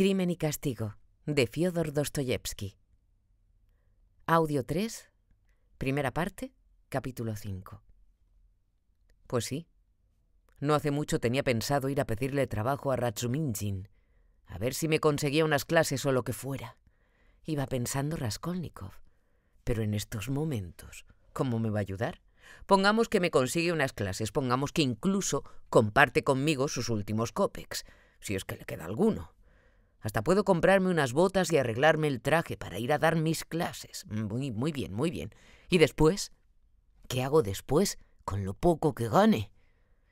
Crimen y Castigo, de Fyodor Dostoyevsky. Audio 3, primera parte, capítulo 5. Pues sí. No hace mucho tenía pensado ir a pedirle trabajo a Ratsuminjin, a ver si me conseguía unas clases o lo que fuera. Iba pensando Raskolnikov. Pero en estos momentos, ¿cómo me va a ayudar? Pongamos que me consigue unas clases, pongamos que incluso comparte conmigo sus últimos copex, si es que le queda alguno. Hasta puedo comprarme unas botas y arreglarme el traje para ir a dar mis clases. Muy, muy bien, muy bien. ¿Y después? ¿Qué hago después con lo poco que gane?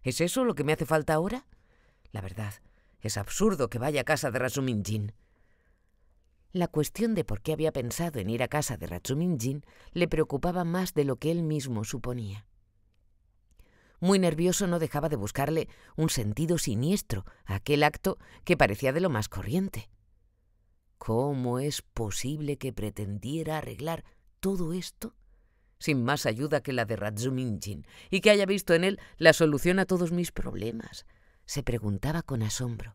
¿Es eso lo que me hace falta ahora? La verdad, es absurdo que vaya a casa de Ratsuminjin. La cuestión de por qué había pensado en ir a casa de Ratsuminjin le preocupaba más de lo que él mismo suponía. Muy nervioso no dejaba de buscarle un sentido siniestro a aquel acto que parecía de lo más corriente. ¿Cómo es posible que pretendiera arreglar todo esto sin más ayuda que la de Razuminjin y que haya visto en él la solución a todos mis problemas? se preguntaba con asombro.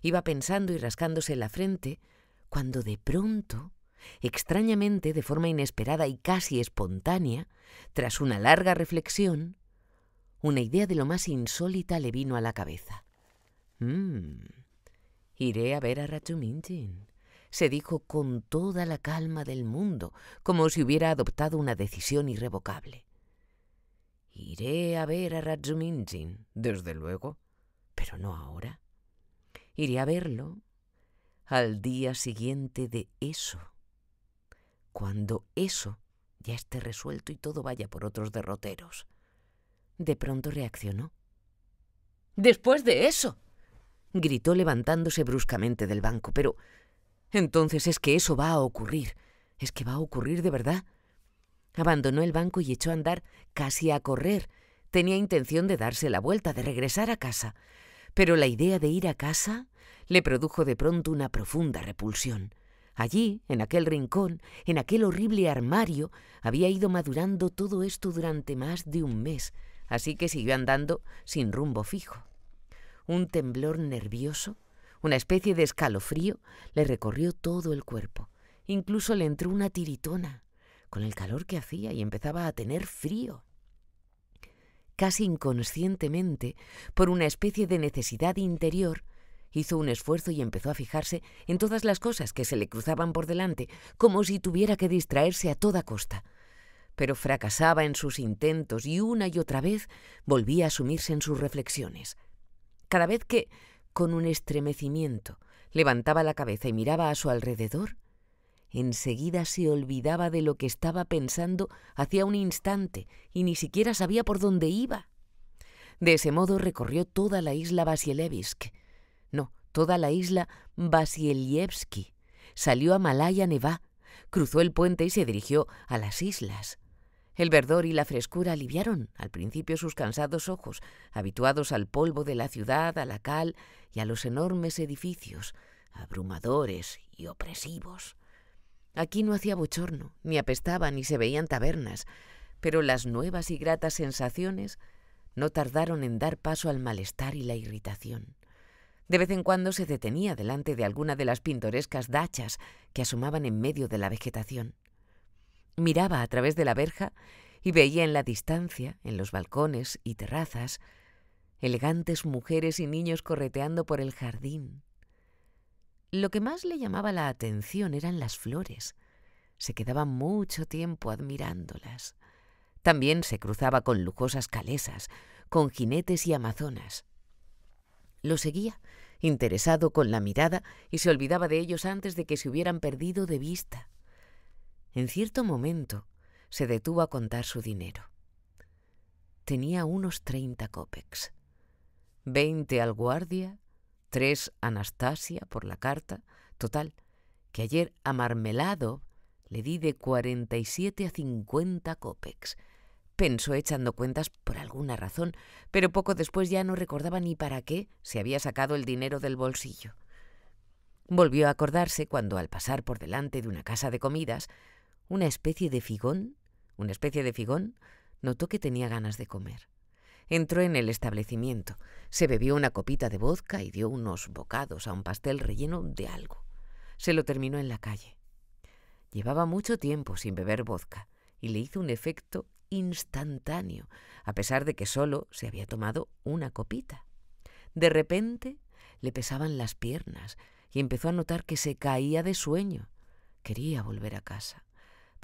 Iba pensando y rascándose la frente cuando de pronto extrañamente, de forma inesperada y casi espontánea, tras una larga reflexión, una idea de lo más insólita le vino a la cabeza. Mm, iré a ver a Rachuminchin, se dijo con toda la calma del mundo, como si hubiera adoptado una decisión irrevocable. Iré a ver a Rachuminchin, desde luego, pero no ahora. Iré a verlo al día siguiente de eso, cuando eso ya esté resuelto y todo vaya por otros derroteros. De pronto reaccionó. Después de eso, gritó levantándose bruscamente del banco. Pero... Entonces es que eso va a ocurrir. Es que va a ocurrir de verdad. Abandonó el banco y echó a andar casi a correr. Tenía intención de darse la vuelta, de regresar a casa. Pero la idea de ir a casa le produjo de pronto una profunda repulsión. Allí, en aquel rincón, en aquel horrible armario, había ido madurando todo esto durante más de un mes así que siguió andando sin rumbo fijo. Un temblor nervioso, una especie de escalofrío, le recorrió todo el cuerpo. Incluso le entró una tiritona, con el calor que hacía y empezaba a tener frío. Casi inconscientemente, por una especie de necesidad interior, hizo un esfuerzo y empezó a fijarse en todas las cosas que se le cruzaban por delante, como si tuviera que distraerse a toda costa pero fracasaba en sus intentos y una y otra vez volvía a sumirse en sus reflexiones. Cada vez que, con un estremecimiento, levantaba la cabeza y miraba a su alrededor, enseguida se olvidaba de lo que estaba pensando hacía un instante y ni siquiera sabía por dónde iba. De ese modo recorrió toda la isla Vasilevsk, No, toda la isla Vasilevsky Salió a Malaya neva cruzó el puente y se dirigió a las islas. El verdor y la frescura aliviaron al principio sus cansados ojos, habituados al polvo de la ciudad, a la cal y a los enormes edificios, abrumadores y opresivos. Aquí no hacía bochorno, ni apestaban ni se veían tabernas, pero las nuevas y gratas sensaciones no tardaron en dar paso al malestar y la irritación. De vez en cuando se detenía delante de alguna de las pintorescas dachas que asomaban en medio de la vegetación. Miraba a través de la verja y veía en la distancia, en los balcones y terrazas, elegantes mujeres y niños correteando por el jardín. Lo que más le llamaba la atención eran las flores. Se quedaba mucho tiempo admirándolas. También se cruzaba con lujosas calesas, con jinetes y amazonas. Lo seguía, interesado con la mirada, y se olvidaba de ellos antes de que se hubieran perdido de vista. En cierto momento se detuvo a contar su dinero. Tenía unos treinta copex, Veinte al guardia, tres a Anastasia por la carta, total, que ayer a Marmelado le di de cuarenta y siete a cincuenta copex. Pensó echando cuentas por alguna razón, pero poco después ya no recordaba ni para qué se había sacado el dinero del bolsillo. Volvió a acordarse cuando, al pasar por delante de una casa de comidas, una especie de figón, una especie de figón, notó que tenía ganas de comer. Entró en el establecimiento, se bebió una copita de vodka y dio unos bocados a un pastel relleno de algo. Se lo terminó en la calle. Llevaba mucho tiempo sin beber vodka y le hizo un efecto instantáneo, a pesar de que solo se había tomado una copita. De repente le pesaban las piernas y empezó a notar que se caía de sueño. Quería volver a casa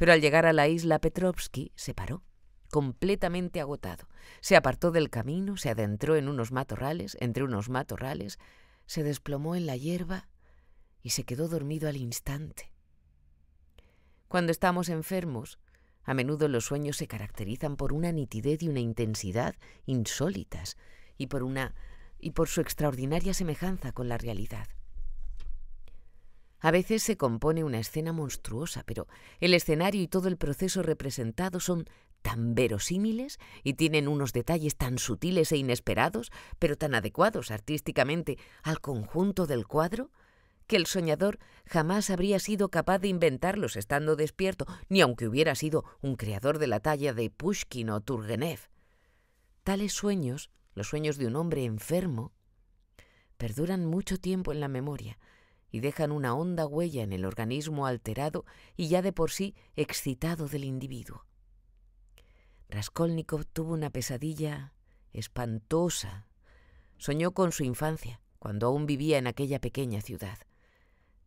pero al llegar a la isla Petrovsky se paró, completamente agotado. Se apartó del camino, se adentró en unos matorrales, entre unos matorrales, se desplomó en la hierba y se quedó dormido al instante. Cuando estamos enfermos, a menudo los sueños se caracterizan por una nitidez y una intensidad insólitas y por una y por su extraordinaria semejanza con la realidad. A veces se compone una escena monstruosa, pero el escenario y todo el proceso representado son tan verosímiles y tienen unos detalles tan sutiles e inesperados, pero tan adecuados artísticamente al conjunto del cuadro, que el soñador jamás habría sido capaz de inventarlos estando despierto, ni aunque hubiera sido un creador de la talla de Pushkin o Turgenev. Tales sueños, los sueños de un hombre enfermo, perduran mucho tiempo en la memoria, y dejan una honda huella en el organismo alterado y ya de por sí excitado del individuo. Raskolnikov tuvo una pesadilla espantosa. Soñó con su infancia, cuando aún vivía en aquella pequeña ciudad.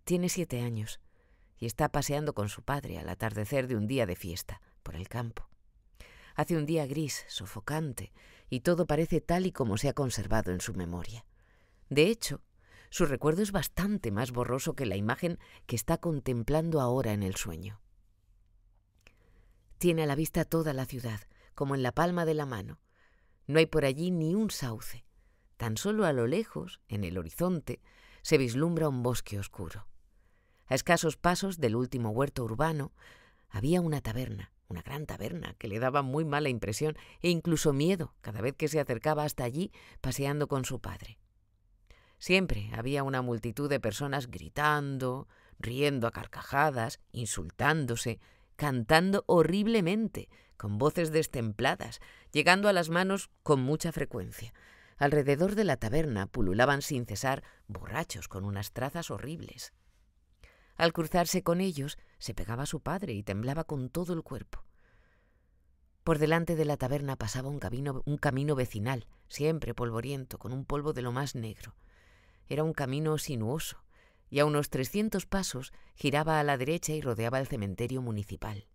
Tiene siete años y está paseando con su padre al atardecer de un día de fiesta, por el campo. Hace un día gris, sofocante, y todo parece tal y como se ha conservado en su memoria. De hecho, su recuerdo es bastante más borroso que la imagen que está contemplando ahora en el sueño. Tiene a la vista toda la ciudad, como en la palma de la mano. No hay por allí ni un sauce. Tan solo a lo lejos, en el horizonte, se vislumbra un bosque oscuro. A escasos pasos del último huerto urbano había una taberna, una gran taberna, que le daba muy mala impresión e incluso miedo cada vez que se acercaba hasta allí paseando con su padre. Siempre había una multitud de personas gritando, riendo a carcajadas, insultándose, cantando horriblemente, con voces destempladas, llegando a las manos con mucha frecuencia. Alrededor de la taberna pululaban sin cesar borrachos con unas trazas horribles. Al cruzarse con ellos, se pegaba su padre y temblaba con todo el cuerpo. Por delante de la taberna pasaba un un camino vecinal, siempre polvoriento, con un polvo de lo más negro. Era un camino sinuoso, y a unos 300 pasos giraba a la derecha y rodeaba el cementerio municipal.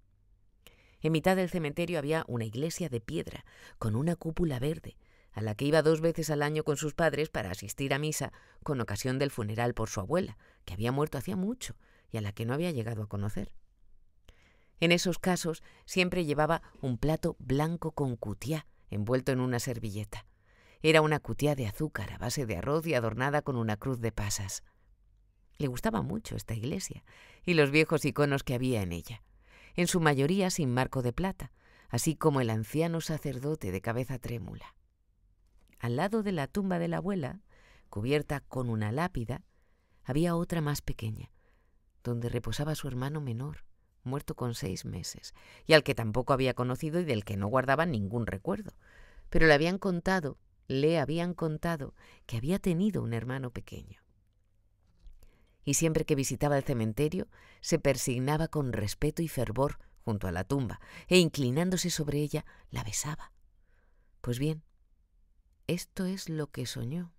En mitad del cementerio había una iglesia de piedra, con una cúpula verde, a la que iba dos veces al año con sus padres para asistir a misa con ocasión del funeral por su abuela, que había muerto hacía mucho y a la que no había llegado a conocer. En esos casos siempre llevaba un plato blanco con cutiá envuelto en una servilleta. Era una cutía de azúcar a base de arroz y adornada con una cruz de pasas. Le gustaba mucho esta iglesia y los viejos iconos que había en ella, en su mayoría sin marco de plata, así como el anciano sacerdote de cabeza trémula. Al lado de la tumba de la abuela, cubierta con una lápida, había otra más pequeña, donde reposaba su hermano menor, muerto con seis meses, y al que tampoco había conocido y del que no guardaba ningún recuerdo, pero le habían contado le habían contado que había tenido un hermano pequeño. Y siempre que visitaba el cementerio, se persignaba con respeto y fervor junto a la tumba, e inclinándose sobre ella, la besaba. Pues bien, esto es lo que soñó.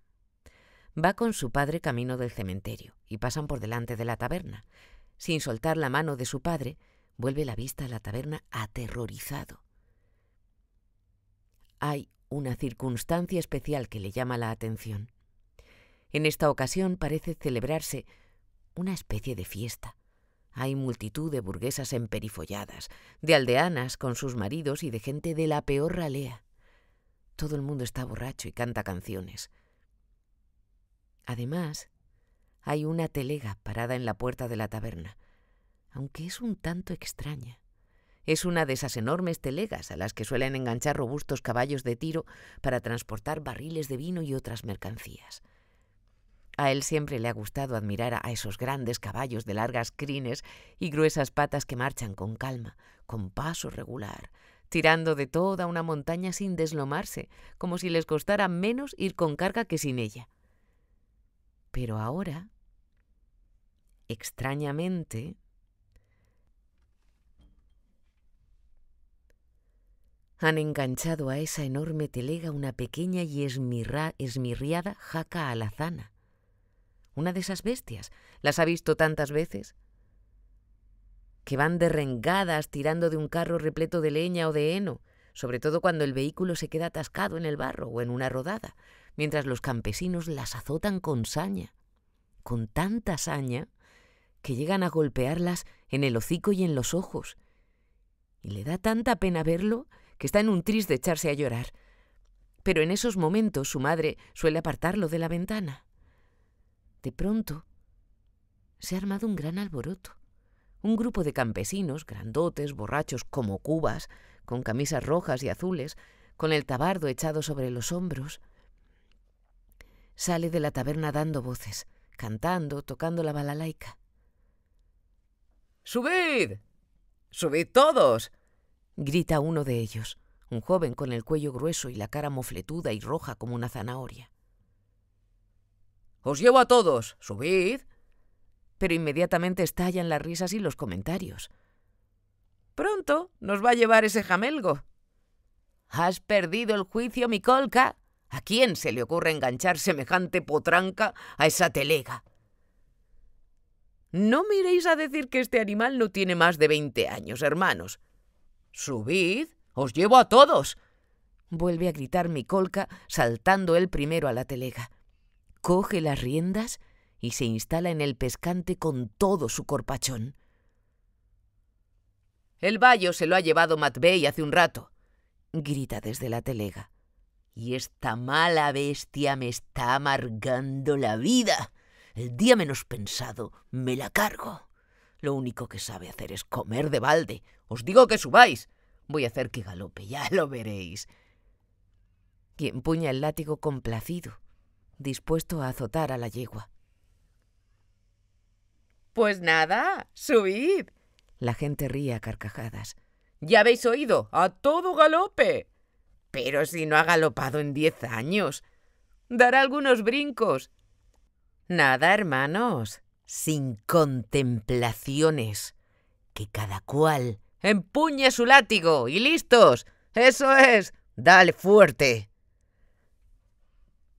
Va con su padre camino del cementerio, y pasan por delante de la taberna. Sin soltar la mano de su padre, vuelve la vista a la taberna aterrorizado. Hay una circunstancia especial que le llama la atención. En esta ocasión parece celebrarse una especie de fiesta. Hay multitud de burguesas emperifolladas, de aldeanas con sus maridos y de gente de la peor ralea. Todo el mundo está borracho y canta canciones. Además, hay una telega parada en la puerta de la taberna, aunque es un tanto extraña. Es una de esas enormes telegas a las que suelen enganchar robustos caballos de tiro para transportar barriles de vino y otras mercancías. A él siempre le ha gustado admirar a esos grandes caballos de largas crines y gruesas patas que marchan con calma, con paso regular, tirando de toda una montaña sin deslomarse, como si les costara menos ir con carga que sin ella. Pero ahora, extrañamente, Han enganchado a esa enorme telega una pequeña y esmirriada jaca alazana. Una de esas bestias, las ha visto tantas veces, que van derrengadas tirando de un carro repleto de leña o de heno, sobre todo cuando el vehículo se queda atascado en el barro o en una rodada, mientras los campesinos las azotan con saña, con tanta saña que llegan a golpearlas en el hocico y en los ojos. Y le da tanta pena verlo que está en un tris de echarse a llorar. Pero en esos momentos su madre suele apartarlo de la ventana. De pronto, se ha armado un gran alboroto. Un grupo de campesinos, grandotes, borrachos como cubas, con camisas rojas y azules, con el tabardo echado sobre los hombros. Sale de la taberna dando voces, cantando, tocando la balalaica. ¡Subid! ¡Subid todos! grita uno de ellos, un joven con el cuello grueso y la cara mofletuda y roja como una zanahoria. Os llevo a todos. Subid. Pero inmediatamente estallan las risas y los comentarios. Pronto nos va a llevar ese jamelgo. Has perdido el juicio, mi colca. ¿A quién se le ocurre enganchar semejante potranca a esa telega? No miréis a decir que este animal no tiene más de veinte años, hermanos. Subid, os llevo a todos. Vuelve a gritar colca, saltando él primero a la telega. Coge las riendas y se instala en el pescante con todo su corpachón. El vallo se lo ha llevado Matvey hace un rato, grita desde la telega. Y esta mala bestia me está amargando la vida. El día menos pensado me la cargo. Lo único que sabe hacer es comer de balde. Os digo que subáis. Voy a hacer que galope, ya lo veréis. Y empuña el látigo complacido, dispuesto a azotar a la yegua. Pues nada, subid. La gente ríe a carcajadas. Ya habéis oído, a todo galope. Pero si no ha galopado en diez años. Dará algunos brincos. Nada, hermanos, sin contemplaciones, que cada cual empuñe su látigo y listos. Eso es, dale fuerte.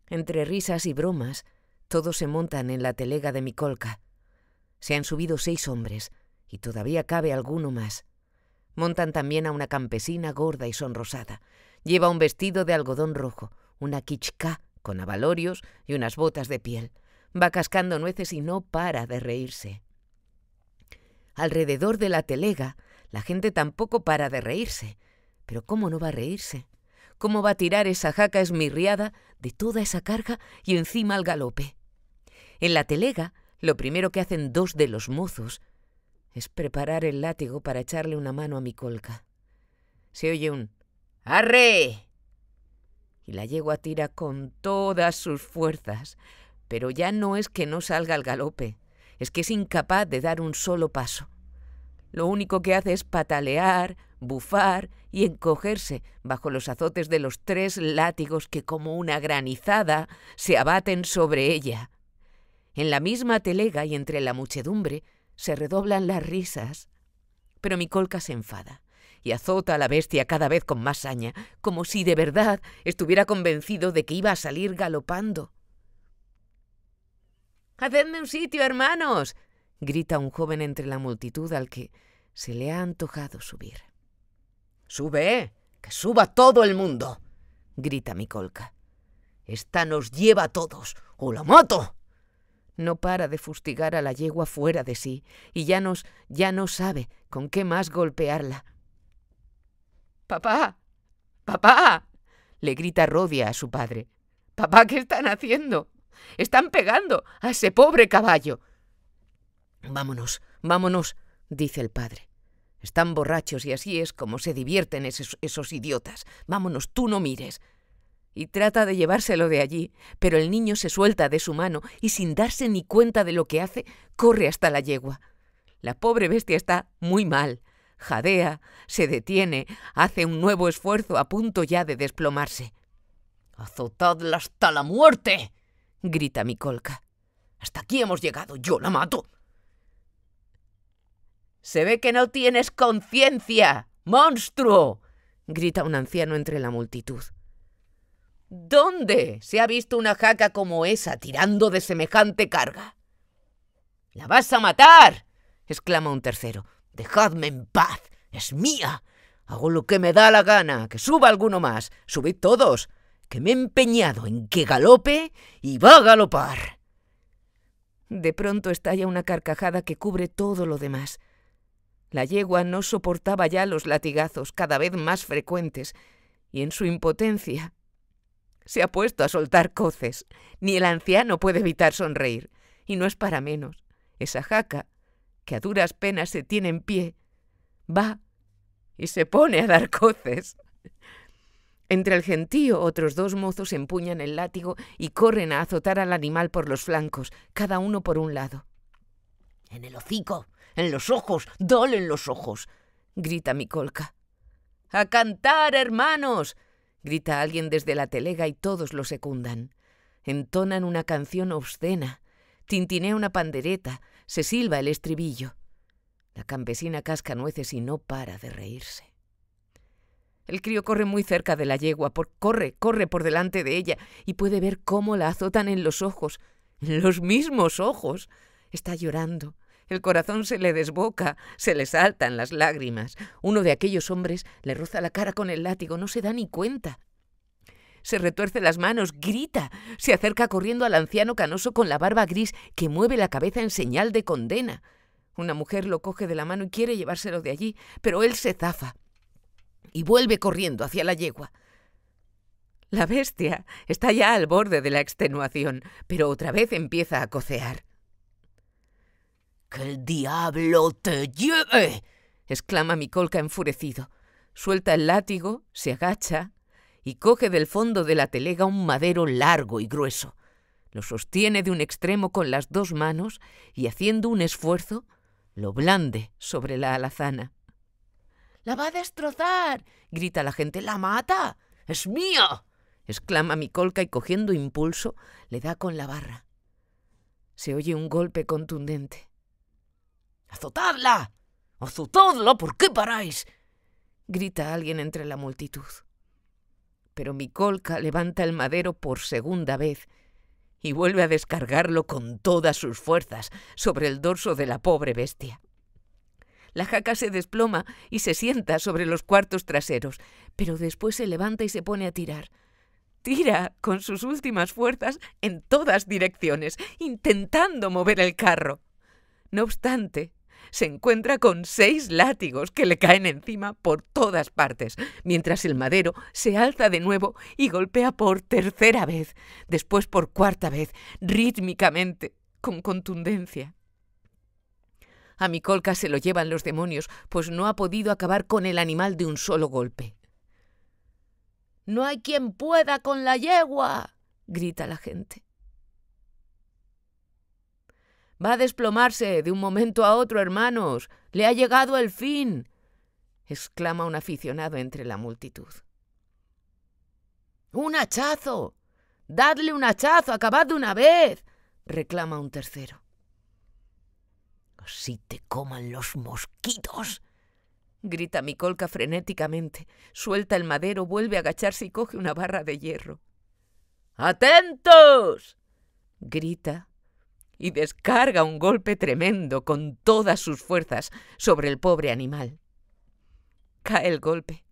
Entre risas y bromas, todos se montan en la telega de mi colca. Se han subido seis hombres, y todavía cabe alguno más. Montan también a una campesina gorda y sonrosada. Lleva un vestido de algodón rojo, una kichka con abalorios y unas botas de piel. Va cascando nueces y no para de reírse. Alrededor de la telega, la gente tampoco para de reírse. Pero ¿cómo no va a reírse? ¿Cómo va a tirar esa jaca esmirriada de toda esa carga y encima al galope? En la telega, lo primero que hacen dos de los mozos es preparar el látigo para echarle una mano a mi colca. Se oye un ¡Arre! Y la yegua tira con todas sus fuerzas, pero ya no es que no salga al galope, es que es incapaz de dar un solo paso. Lo único que hace es patalear, bufar y encogerse bajo los azotes de los tres látigos que como una granizada se abaten sobre ella. En la misma telega y entre la muchedumbre se redoblan las risas. Pero mi colca se enfada y azota a la bestia cada vez con más saña, como si de verdad estuviera convencido de que iba a salir galopando. Hacedme un sitio, hermanos. grita un joven entre la multitud al que se le ha antojado subir. Sube, que suba todo el mundo, grita Micolca. Esta nos lleva a todos, o la mato. No para de fustigar a la yegua fuera de sí, y ya nos, ya no sabe con qué más golpearla. Papá, papá, le grita Rodia a su padre. Papá, ¿qué están haciendo? Están pegando a ese pobre caballo. Vámonos, vámonos, dice el padre. Están borrachos y así es como se divierten esos, idiotas. Vámonos, tú no mires. Y trata de llevárselo de allí, pero el niño se suelta de su mano y sin darse ni cuenta de lo que hace, corre hasta la yegua. La pobre bestia está muy mal. Jadea, se detiene, hace un nuevo esfuerzo a punto ya de desplomarse. Azotadla hasta la muerte, grita Colca, Hasta aquí hemos llegado, yo la mato. Se ve que no tienes conciencia, monstruo, grita un anciano entre la multitud. ¿Dónde se ha visto una jaca como esa tirando de semejante carga? ¡La vas a matar! exclama un tercero. Dejadme en paz. Es mía. Hago lo que me da la gana. Que suba alguno más. Subid todos que me he empeñado en que galope y va a galopar. De pronto estalla una carcajada que cubre todo lo demás. La yegua no soportaba ya los latigazos cada vez más frecuentes, y en su impotencia se ha puesto a soltar coces. Ni el anciano puede evitar sonreír, y no es para menos. Esa jaca, que a duras penas se tiene en pie, va y se pone a dar coces. Entre el gentío otros dos mozos empuñan el látigo y corren a azotar al animal por los flancos, cada uno por un lado. En el hocico, en los ojos, ¡Dolen los ojos, grita Micolca. ¡A cantar, hermanos! grita alguien desde la telega y todos lo secundan. Entonan una canción obscena, tintinea una pandereta, se silba el estribillo. La campesina casca nueces y no para de reírse. El crío corre muy cerca de la yegua, por, corre, corre por delante de ella y puede ver cómo la azotan en los ojos, en los mismos ojos. Está llorando. El corazón se le desboca, se le saltan las lágrimas. Uno de aquellos hombres le roza la cara con el látigo, no se da ni cuenta. Se retuerce las manos, grita, se acerca corriendo al anciano canoso con la barba gris que mueve la cabeza en señal de condena. Una mujer lo coge de la mano y quiere llevárselo de allí, pero él se zafa y vuelve corriendo hacia la yegua. La bestia está ya al borde de la extenuación, pero otra vez empieza a cocear. ¡Que el diablo te lleve! exclama Mikolka enfurecido. Suelta el látigo, se agacha y coge del fondo de la telega un madero largo y grueso. Lo sostiene de un extremo con las dos manos y haciendo un esfuerzo, lo blande sobre la alazana. La va a destrozar. grita la gente. La mata. Es mía. exclama Mikolka y cogiendo impulso le da con la barra. Se oye un golpe contundente. ¡Azotadla! ¡Azotadla! ¿Por qué paráis? grita alguien entre la multitud. Pero Mikolka levanta el madero por segunda vez y vuelve a descargarlo con todas sus fuerzas sobre el dorso de la pobre bestia. La jaca se desploma y se sienta sobre los cuartos traseros, pero después se levanta y se pone a tirar. Tira con sus últimas fuerzas en todas direcciones, intentando mover el carro. No obstante, se encuentra con seis látigos que le caen encima por todas partes, mientras el madero se alza de nuevo y golpea por tercera vez, después por cuarta vez, rítmicamente, con contundencia. A mi colca se lo llevan los demonios, pues no ha podido acabar con el animal de un solo golpe. No hay quien pueda con la yegua, grita la gente. Va a desplomarse de un momento a otro, hermanos. Le ha llegado el fin, exclama un aficionado entre la multitud. Un hachazo. Dadle un hachazo, acabad de una vez, reclama un tercero. Si te coman los mosquitos. grita Micolca frenéticamente. Suelta el madero, vuelve a agacharse y coge una barra de hierro. ¡Atentos! grita y descarga un golpe tremendo con todas sus fuerzas sobre el pobre animal. Cae el golpe.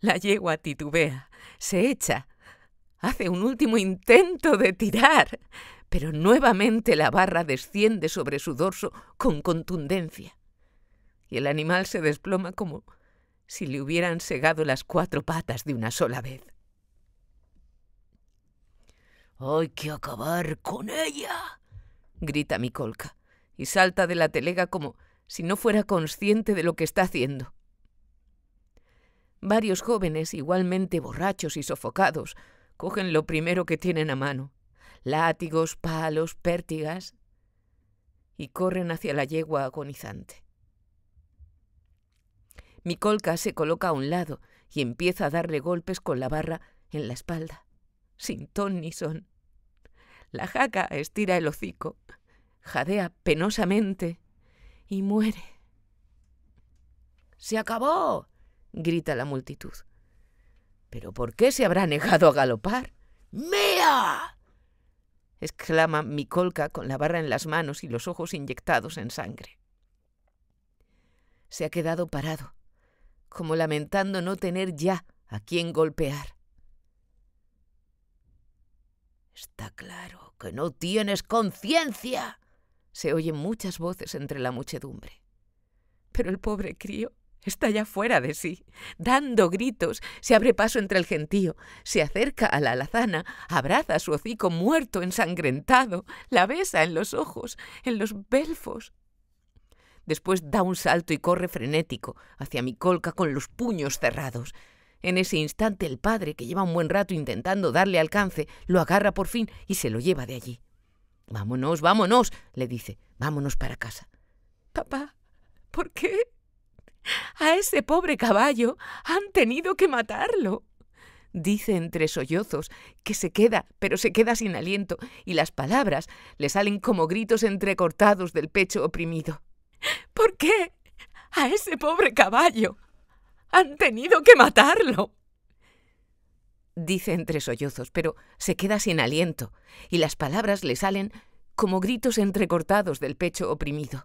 La yegua titubea, se echa, hace un último intento de tirar pero nuevamente la barra desciende sobre su dorso con contundencia, y el animal se desploma como si le hubieran segado las cuatro patas de una sola vez. Hay que acabar con ella, grita Mikolka, y salta de la telega como si no fuera consciente de lo que está haciendo. Varios jóvenes, igualmente borrachos y sofocados, cogen lo primero que tienen a mano látigos, palos, pértigas, y corren hacia la yegua agonizante. Micolca se coloca a un lado y empieza a darle golpes con la barra en la espalda, sin ton ni son. La jaca estira el hocico, jadea penosamente y muere. ¡Se acabó! grita la multitud. ¿Pero por qué se habrá negado a galopar? ¡Mía! exclama Mikolka con la barra en las manos y los ojos inyectados en sangre. Se ha quedado parado, como lamentando no tener ya a quien golpear. Está claro que no tienes conciencia, se oyen muchas voces entre la muchedumbre. Pero el pobre crío Está ya fuera de sí, dando gritos, se abre paso entre el gentío, se acerca a la alazana, abraza su hocico muerto, ensangrentado, la besa en los ojos, en los belfos. Después da un salto y corre frenético hacia mi colca con los puños cerrados. En ese instante el padre, que lleva un buen rato intentando darle alcance, lo agarra por fin y se lo lleva de allí. Vámonos, vámonos, le dice, vámonos para casa. Papá, ¿por qué? A ese pobre caballo han tenido que matarlo. Dice entre sollozos que se queda, pero se queda sin aliento, y las palabras le salen como gritos entrecortados del pecho oprimido. ¿Por qué? A ese pobre caballo. Han tenido que matarlo. Dice entre sollozos, pero se queda sin aliento, y las palabras le salen como gritos entrecortados del pecho oprimido.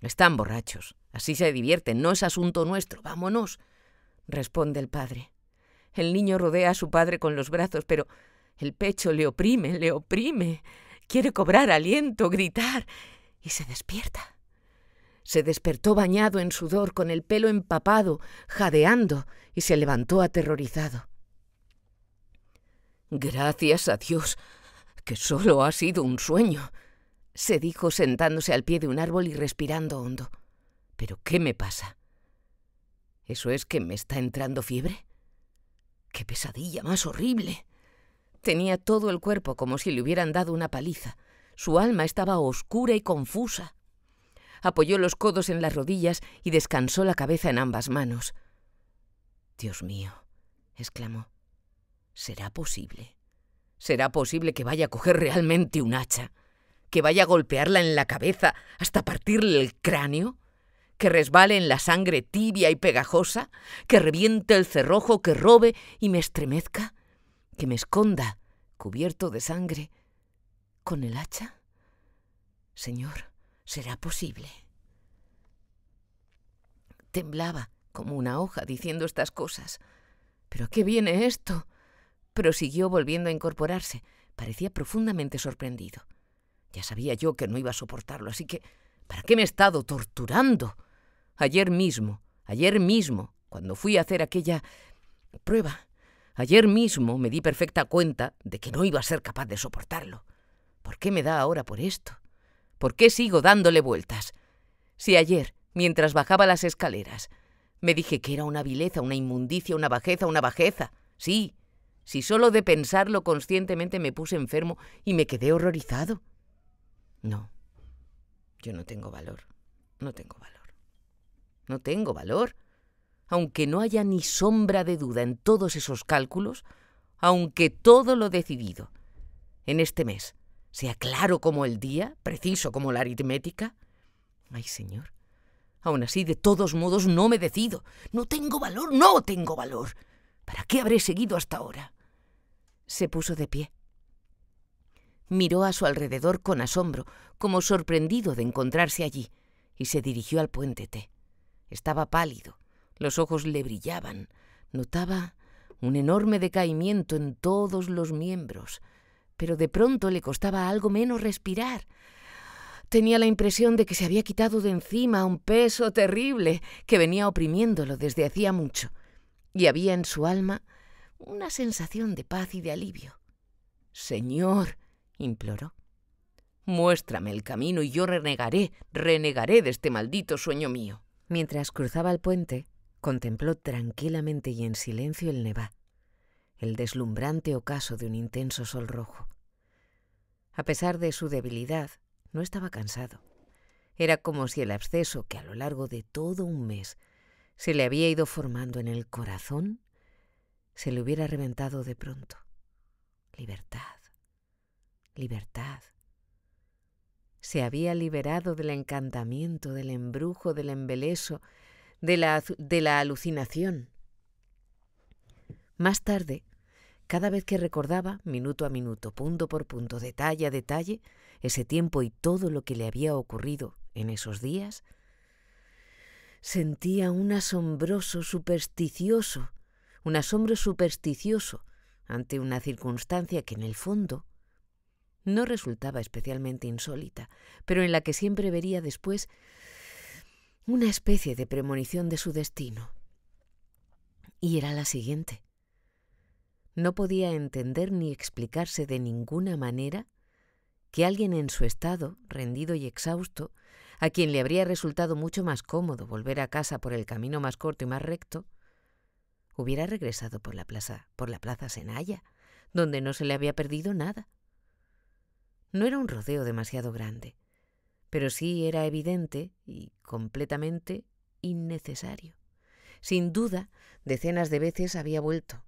Están borrachos. Así se divierte, no es asunto nuestro. Vámonos, responde el padre. El niño rodea a su padre con los brazos, pero el pecho le oprime, le oprime. Quiere cobrar aliento, gritar, y se despierta. Se despertó bañado en sudor, con el pelo empapado, jadeando, y se levantó aterrorizado. Gracias a Dios, que solo ha sido un sueño, se dijo sentándose al pie de un árbol y respirando hondo. ¿Pero qué me pasa? ¿Eso es que me está entrando fiebre? ¡Qué pesadilla más horrible! Tenía todo el cuerpo como si le hubieran dado una paliza. Su alma estaba oscura y confusa. Apoyó los codos en las rodillas y descansó la cabeza en ambas manos. Dios mío, exclamó. ¿Será posible? ¿Será posible que vaya a coger realmente un hacha? ¿Que vaya a golpearla en la cabeza hasta partirle el cráneo? que resbale en la sangre tibia y pegajosa, que reviente el cerrojo, que robe y me estremezca, que me esconda, cubierto de sangre, con el hacha? Señor, ¿será posible? Temblaba como una hoja diciendo estas cosas. ¿Pero qué viene esto? prosiguió volviendo a incorporarse. Parecía profundamente sorprendido. Ya sabía yo que no iba a soportarlo, así que ¿para qué me he estado torturando? ayer mismo, ayer mismo, cuando fui a hacer aquella prueba, ayer mismo me di perfecta cuenta de que no iba a ser capaz de soportarlo. ¿Por qué me da ahora por esto? ¿Por qué sigo dándole vueltas? Si ayer, mientras bajaba las escaleras, me dije que era una vileza, una inmundicia, una bajeza, una bajeza. Sí, si solo de pensarlo conscientemente me puse enfermo y me quedé horrorizado. No, yo no tengo valor, no tengo valor. No tengo valor. Aunque no haya ni sombra de duda en todos esos cálculos, aunque todo lo decidido en este mes sea claro como el día, preciso como la aritmética. Ay, Señor, aún así, de todos modos, no me decido. No tengo valor, no tengo valor. ¿Para qué habré seguido hasta ahora? Se puso de pie. Miró a su alrededor con asombro, como sorprendido de encontrarse allí, y se dirigió al puente T. Estaba pálido, los ojos le brillaban, notaba un enorme decaimiento en todos los miembros, pero de pronto le costaba algo menos respirar. Tenía la impresión de que se había quitado de encima un peso terrible que venía oprimiéndolo desde hacía mucho, y había en su alma una sensación de paz y de alivio. Señor, imploró, muéstrame el camino y yo renegaré, renegaré de este maldito sueño mío. Mientras cruzaba el puente, contempló tranquilamente y en silencio el nevá, el deslumbrante ocaso de un intenso sol rojo. A pesar de su debilidad, no estaba cansado. Era como si el absceso que a lo largo de todo un mes se le había ido formando en el corazón se le hubiera reventado de pronto. Libertad, libertad se había liberado del encantamiento, del embrujo, del embeleso, de la, de la alucinación. Más tarde, cada vez que recordaba, minuto a minuto, punto por punto, detalle a detalle, ese tiempo y todo lo que le había ocurrido en esos días, sentía un asombroso supersticioso, un asombro supersticioso ante una circunstancia que en el fondo no resultaba especialmente insólita, pero en la que siempre vería después una especie de premonición de su destino. Y era la siguiente. No podía entender ni explicarse de ninguna manera que alguien en su estado, rendido y exhausto, a quien le habría resultado mucho más cómodo volver a casa por el camino más corto y más recto, hubiera regresado por la plaza, por la plaza Senaya, donde no se le había perdido nada. No era un rodeo demasiado grande, pero sí era evidente y completamente innecesario. Sin duda, decenas de veces había vuelto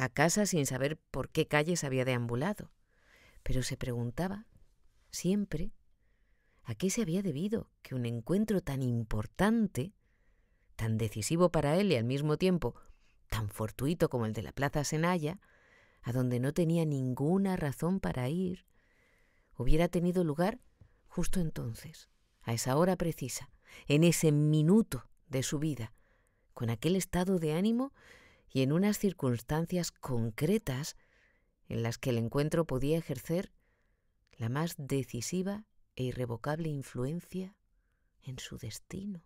a casa sin saber por qué calles había deambulado, pero se preguntaba siempre a qué se había debido que un encuentro tan importante, tan decisivo para él y al mismo tiempo tan fortuito como el de la Plaza Senaya, a donde no tenía ninguna razón para ir, hubiera tenido lugar justo entonces, a esa hora precisa, en ese minuto de su vida, con aquel estado de ánimo y en unas circunstancias concretas en las que el encuentro podía ejercer la más decisiva e irrevocable influencia en su destino.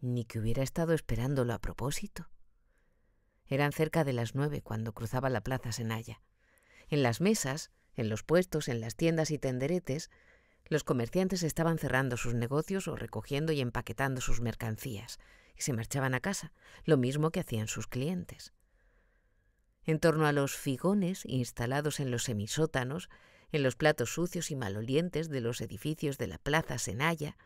Ni que hubiera estado esperándolo a propósito. Eran cerca de las nueve cuando cruzaba la plaza Senaya. En las mesas, en los puestos, en las tiendas y tenderetes, los comerciantes estaban cerrando sus negocios o recogiendo y empaquetando sus mercancías, y se marchaban a casa, lo mismo que hacían sus clientes. En torno a los figones instalados en los semisótanos, en los platos sucios y malolientes de los edificios de la plaza Senaya,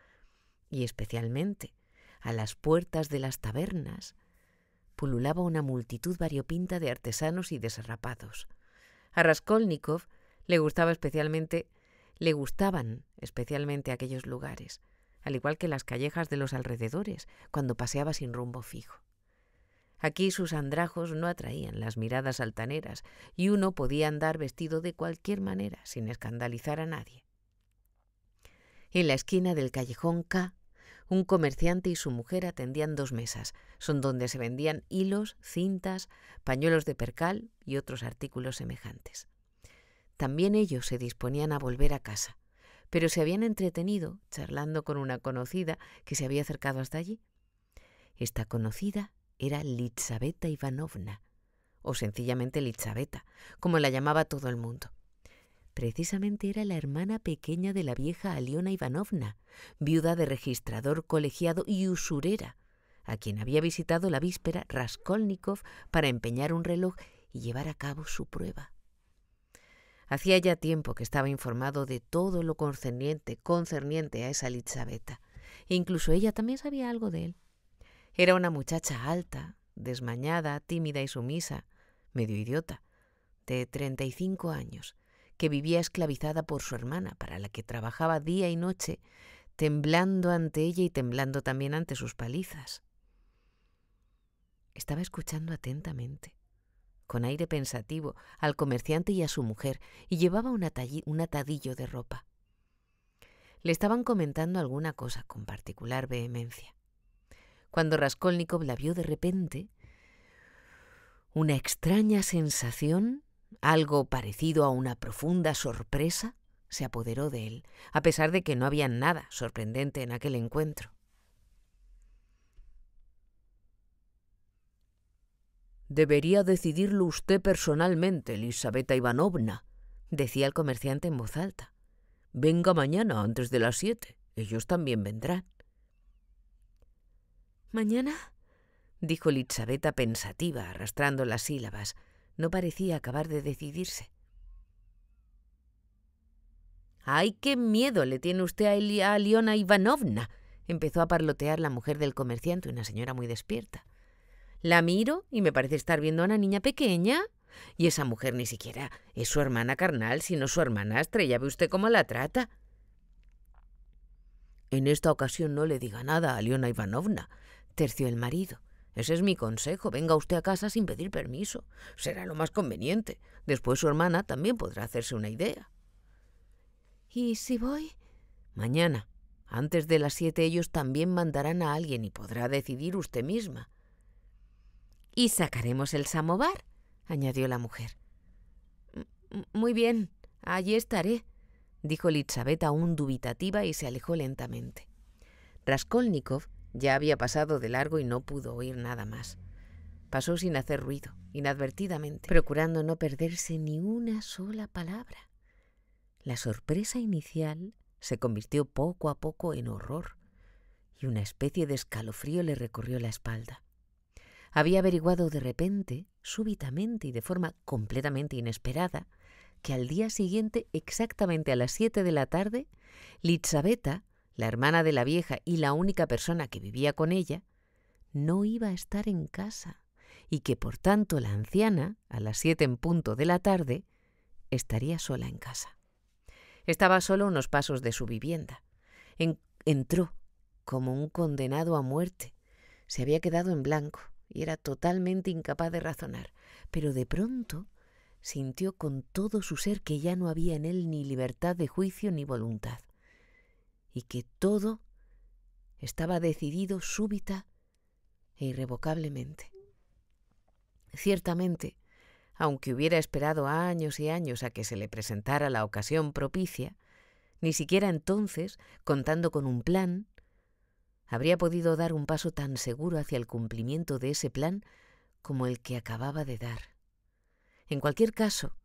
y especialmente a las puertas de las tabernas, pululaba una multitud variopinta de artesanos y desarrapados. A Raskolnikov le gustaba especialmente le gustaban especialmente aquellos lugares, al igual que las callejas de los alrededores, cuando paseaba sin rumbo fijo. Aquí sus andrajos no atraían las miradas altaneras y uno podía andar vestido de cualquier manera sin escandalizar a nadie. En la esquina del callejón K un comerciante y su mujer atendían dos mesas, son donde se vendían hilos, cintas, pañuelos de percal y otros artículos semejantes. También ellos se disponían a volver a casa, pero se habían entretenido charlando con una conocida que se había acercado hasta allí. Esta conocida era Lizabeta Ivanovna, o sencillamente Lizaveta, como la llamaba todo el mundo. Precisamente era la hermana pequeña de la vieja Aliona Ivanovna, viuda de registrador colegiado y usurera, a quien había visitado la víspera Raskolnikov para empeñar un reloj y llevar a cabo su prueba. Hacía ya tiempo que estaba informado de todo lo concerniente, concerniente a esa Lizaveta. incluso ella también sabía algo de él. Era una muchacha alta, desmañada, tímida y sumisa, medio idiota, de 35 años, que vivía esclavizada por su hermana, para la que trabajaba día y noche, temblando ante ella y temblando también ante sus palizas. Estaba escuchando atentamente, con aire pensativo, al comerciante y a su mujer, y llevaba un, atadillo de ropa. Le estaban comentando alguna cosa con particular vehemencia. Cuando Raskolnikov la vio de repente, una extraña sensación algo parecido a una profunda sorpresa se apoderó de él, a pesar de que no había nada sorprendente en aquel encuentro. Debería decidirlo usted personalmente, Elisabetta Ivanovna, decía el comerciante en voz alta. Venga mañana antes de las siete. Ellos también vendrán. ¿Mañana? dijo Elisabetta pensativa, arrastrando las sílabas no parecía acabar de decidirse. ¡Ay, qué miedo le tiene usted a, Aliona Ivanovna! empezó a parlotear la mujer del comerciante, una señora muy despierta. La miro y me parece estar viendo a una niña pequeña. Y esa mujer ni siquiera es su hermana carnal, sino su hermanastra. Ya ve usted cómo la trata. En esta ocasión no le diga nada a Aliona Ivanovna, terció el marido. Ese es mi consejo. Venga usted a casa sin pedir permiso. Será lo más conveniente. Después su hermana también podrá hacerse una idea. ¿Y si voy? Mañana. Antes de las siete ellos también mandarán a alguien y podrá decidir usted misma. Y sacaremos el samovar, añadió la mujer. Muy bien, allí estaré, dijo Elizabeth aún dubitativa y se alejó lentamente. Raskolnikov ya había pasado de largo y no pudo oír nada más. Pasó sin hacer ruido, inadvertidamente, procurando no perderse ni una sola palabra. La sorpresa inicial se convirtió poco a poco en horror, y una especie de escalofrío le recorrió la espalda. Había averiguado de repente, súbitamente y de forma completamente inesperada, que al día siguiente, exactamente a las siete de la tarde, Lizabeta la hermana de la vieja y la única persona que vivía con ella, no iba a estar en casa y que por tanto la anciana, a las siete en punto de la tarde, estaría sola en casa. Estaba solo unos pasos de su vivienda. entró como un condenado a muerte. Se había quedado en blanco y era totalmente incapaz de razonar, pero de pronto sintió con todo su ser que ya no había en él ni libertad de juicio ni voluntad y que todo estaba decidido súbita e irrevocablemente. Ciertamente, aunque hubiera esperado años y años a que se le presentara la ocasión propicia, ni siquiera entonces, contando con un plan, habría podido dar un paso tan seguro hacia el cumplimiento de ese plan como el que acababa de dar. En cualquier caso,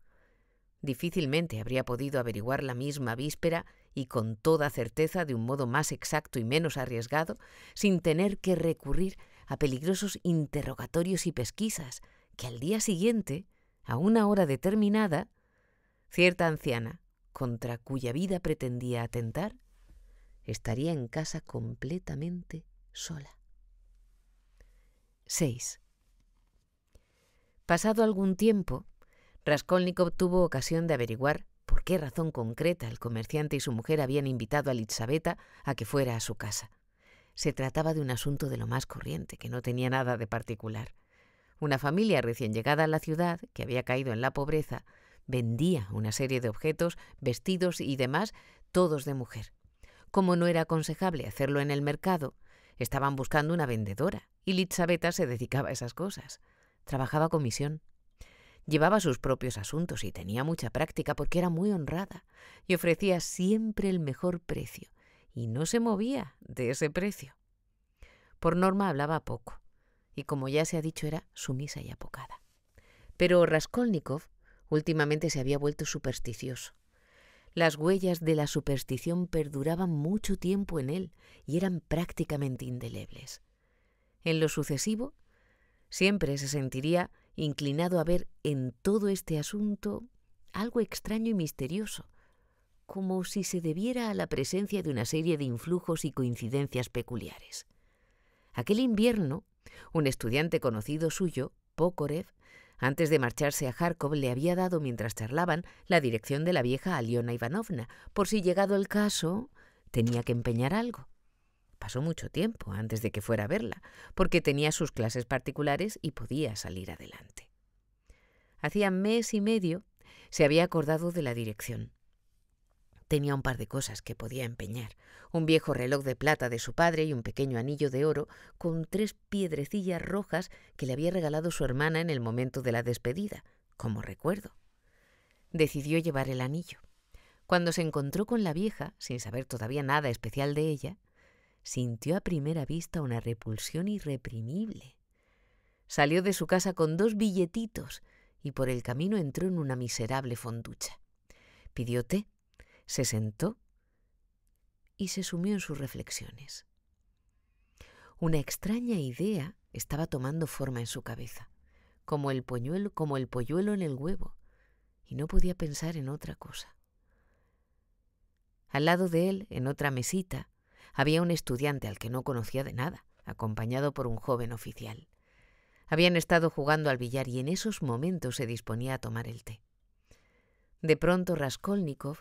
difícilmente habría podido averiguar la misma víspera y con toda certeza de un modo más exacto y menos arriesgado, sin tener que recurrir a peligrosos interrogatorios y pesquisas, que al día siguiente, a una hora determinada, cierta anciana, contra cuya vida pretendía atentar, estaría en casa completamente sola. 6. Pasado algún tiempo, Raskolnikov tuvo ocasión de averiguar por qué razón concreta el comerciante y su mujer habían invitado a Elizabetta a que fuera a su casa. Se trataba de un asunto de lo más corriente, que no tenía nada de particular. Una familia recién llegada a la ciudad, que había caído en la pobreza, vendía una serie de objetos, vestidos y demás, todos de mujer. Como no era aconsejable hacerlo en el mercado, estaban buscando una vendedora, y Litzabeta se dedicaba a esas cosas. Trabajaba comisión Llevaba sus propios asuntos y tenía mucha práctica porque era muy honrada y ofrecía siempre el mejor precio y no se movía de ese precio. Por norma hablaba poco y como ya se ha dicho era sumisa y apocada. Pero Raskolnikov últimamente se había vuelto supersticioso. Las huellas de la superstición perduraban mucho tiempo en él y eran prácticamente indelebles. En lo sucesivo, siempre se sentiría inclinado a ver en todo este asunto algo extraño y misterioso, como si se debiera a la presencia de una serie de influjos y coincidencias peculiares. Aquel invierno, un estudiante conocido suyo, Pokorev, antes de marcharse a Kharkov le había dado, mientras charlaban, la dirección de la vieja Aliona Ivanovna, por si llegado el caso tenía que empeñar algo. Pasó mucho tiempo antes de que fuera a verla, porque tenía sus clases particulares y podía salir adelante. Hacía mes y medio se había acordado de la dirección. Tenía un par de cosas que podía empeñar, un viejo reloj de plata de su padre y un pequeño anillo de oro con tres piedrecillas rojas que le había regalado su hermana en el momento de la despedida, como recuerdo. Decidió llevar el anillo. Cuando se encontró con la vieja, sin saber todavía nada especial de ella, sintió a primera vista una repulsión irreprimible. Salió de su casa con dos billetitos y por el camino entró en una miserable fonducha. Pidió té, se sentó y se sumió en sus reflexiones. Una extraña idea estaba tomando forma en su cabeza, como el polluelo, como el polluelo en el huevo, y no podía pensar en otra cosa. Al lado de él, en otra mesita, había un estudiante al que no conocía de nada, acompañado por un joven oficial. Habían estado jugando al billar y en esos momentos se disponía a tomar el té. De pronto Raskolnikov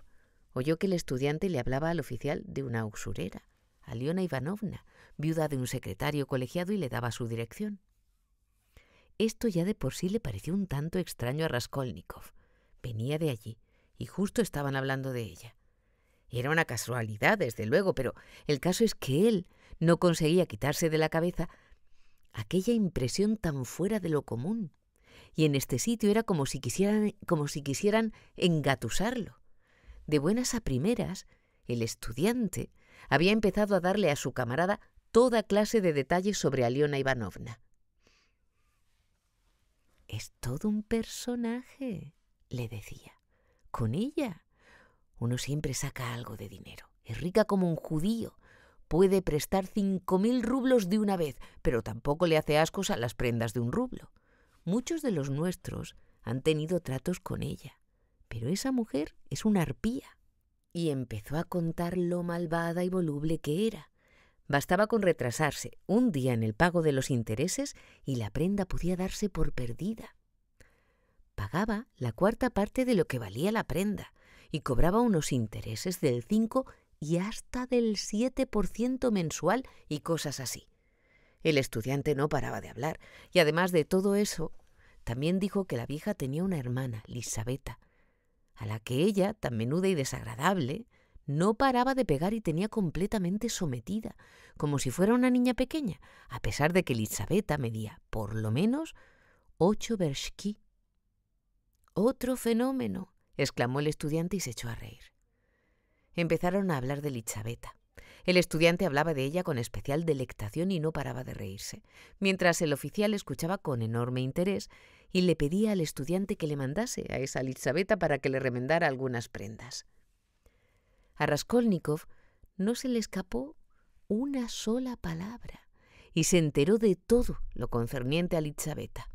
oyó que el estudiante le hablaba al oficial de una usurera, Aliona Ivanovna, viuda de un secretario colegiado y le daba su dirección. Esto ya de por sí le pareció un tanto extraño a Raskolnikov. Venía de allí y justo estaban hablando de ella. Era una casualidad, desde luego, pero el caso es que él no conseguía quitarse de la cabeza aquella impresión tan fuera de lo común. Y en este sitio era como si quisieran, como si quisieran engatusarlo. De buenas a primeras, el estudiante había empezado a darle a su camarada toda clase de detalles sobre Aliona Ivanovna. Es todo un personaje, le decía. Con ella uno siempre saca algo de dinero. Es rica como un judío. Puede prestar cinco mil rublos de una vez, pero tampoco le hace ascos a las prendas de un rublo. Muchos de los nuestros han tenido tratos con ella, pero esa mujer es una arpía. Y empezó a contar lo malvada y voluble que era. Bastaba con retrasarse un día en el pago de los intereses y la prenda podía darse por perdida. Pagaba la cuarta parte de lo que valía la prenda, y cobraba unos intereses del 5 y hasta del 7% mensual y cosas así. El estudiante no paraba de hablar y además de todo eso, también dijo que la vieja tenía una hermana, Lisabeta, a la que ella, tan menuda y desagradable, no paraba de pegar y tenía completamente sometida, como si fuera una niña pequeña, a pesar de que Lisabeta medía por lo menos ocho bershki. Otro fenómeno exclamó el estudiante y se echó a reír. Empezaron a hablar de Lichabeta. El estudiante hablaba de ella con especial delectación y no paraba de reírse, mientras el oficial escuchaba con enorme interés y le pedía al estudiante que le mandase a esa Lichabeta para que le remendara algunas prendas. A Raskolnikov no se le escapó una sola palabra y se enteró de todo lo concerniente a Lichabeta.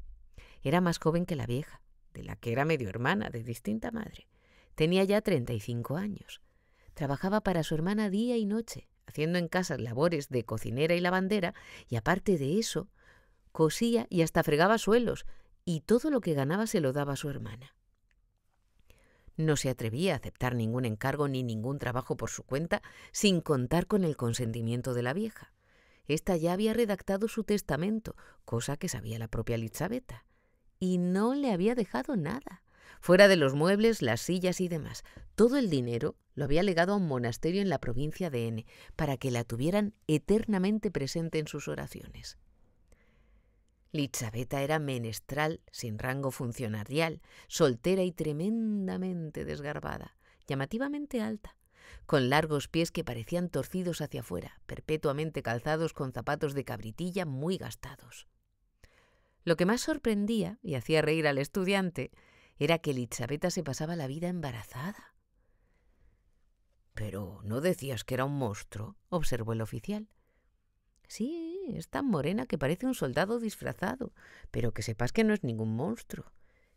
Era más joven que la vieja, de la que era medio hermana de distinta madre. Tenía ya 35 años. Trabajaba para su hermana día y noche, haciendo en casa labores de cocinera y lavandera, y aparte de eso, cosía y hasta fregaba suelos, y todo lo que ganaba se lo daba a su hermana. No se atrevía a aceptar ningún encargo ni ningún trabajo por su cuenta sin contar con el consentimiento de la vieja. Esta ya había redactado su testamento, cosa que sabía la propia Elizabeth y no le había dejado nada. Fuera de los muebles, las sillas y demás, todo el dinero lo había legado a un monasterio en la provincia de N, para que la tuvieran eternamente presente en sus oraciones. Lichabeta era menestral, sin rango funcionarial, soltera y tremendamente desgarbada, llamativamente alta, con largos pies que parecían torcidos hacia afuera, perpetuamente calzados con zapatos de cabritilla muy gastados. Lo que más sorprendía y hacía reír al estudiante era que Elizabeth se pasaba la vida embarazada. Pero no decías que era un monstruo, observó el oficial. Sí, es tan morena que parece un soldado disfrazado, pero que sepas que no es ningún monstruo.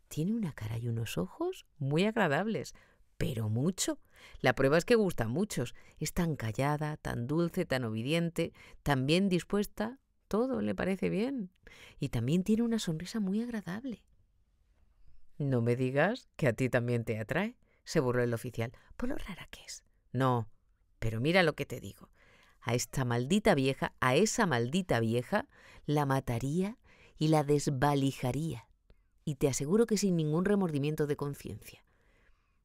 Tiene una cara y unos ojos muy agradables, pero mucho. La prueba es que gusta a muchos. Es tan callada, tan dulce, tan obediente, tan bien dispuesta todo le parece bien y también tiene una sonrisa muy agradable. No me digas que a ti también te atrae, se burló el oficial, por lo rara que es. No, pero mira lo que te digo. A esta maldita vieja, a esa maldita vieja, la mataría y la desvalijaría. Y te aseguro que sin ningún remordimiento de conciencia.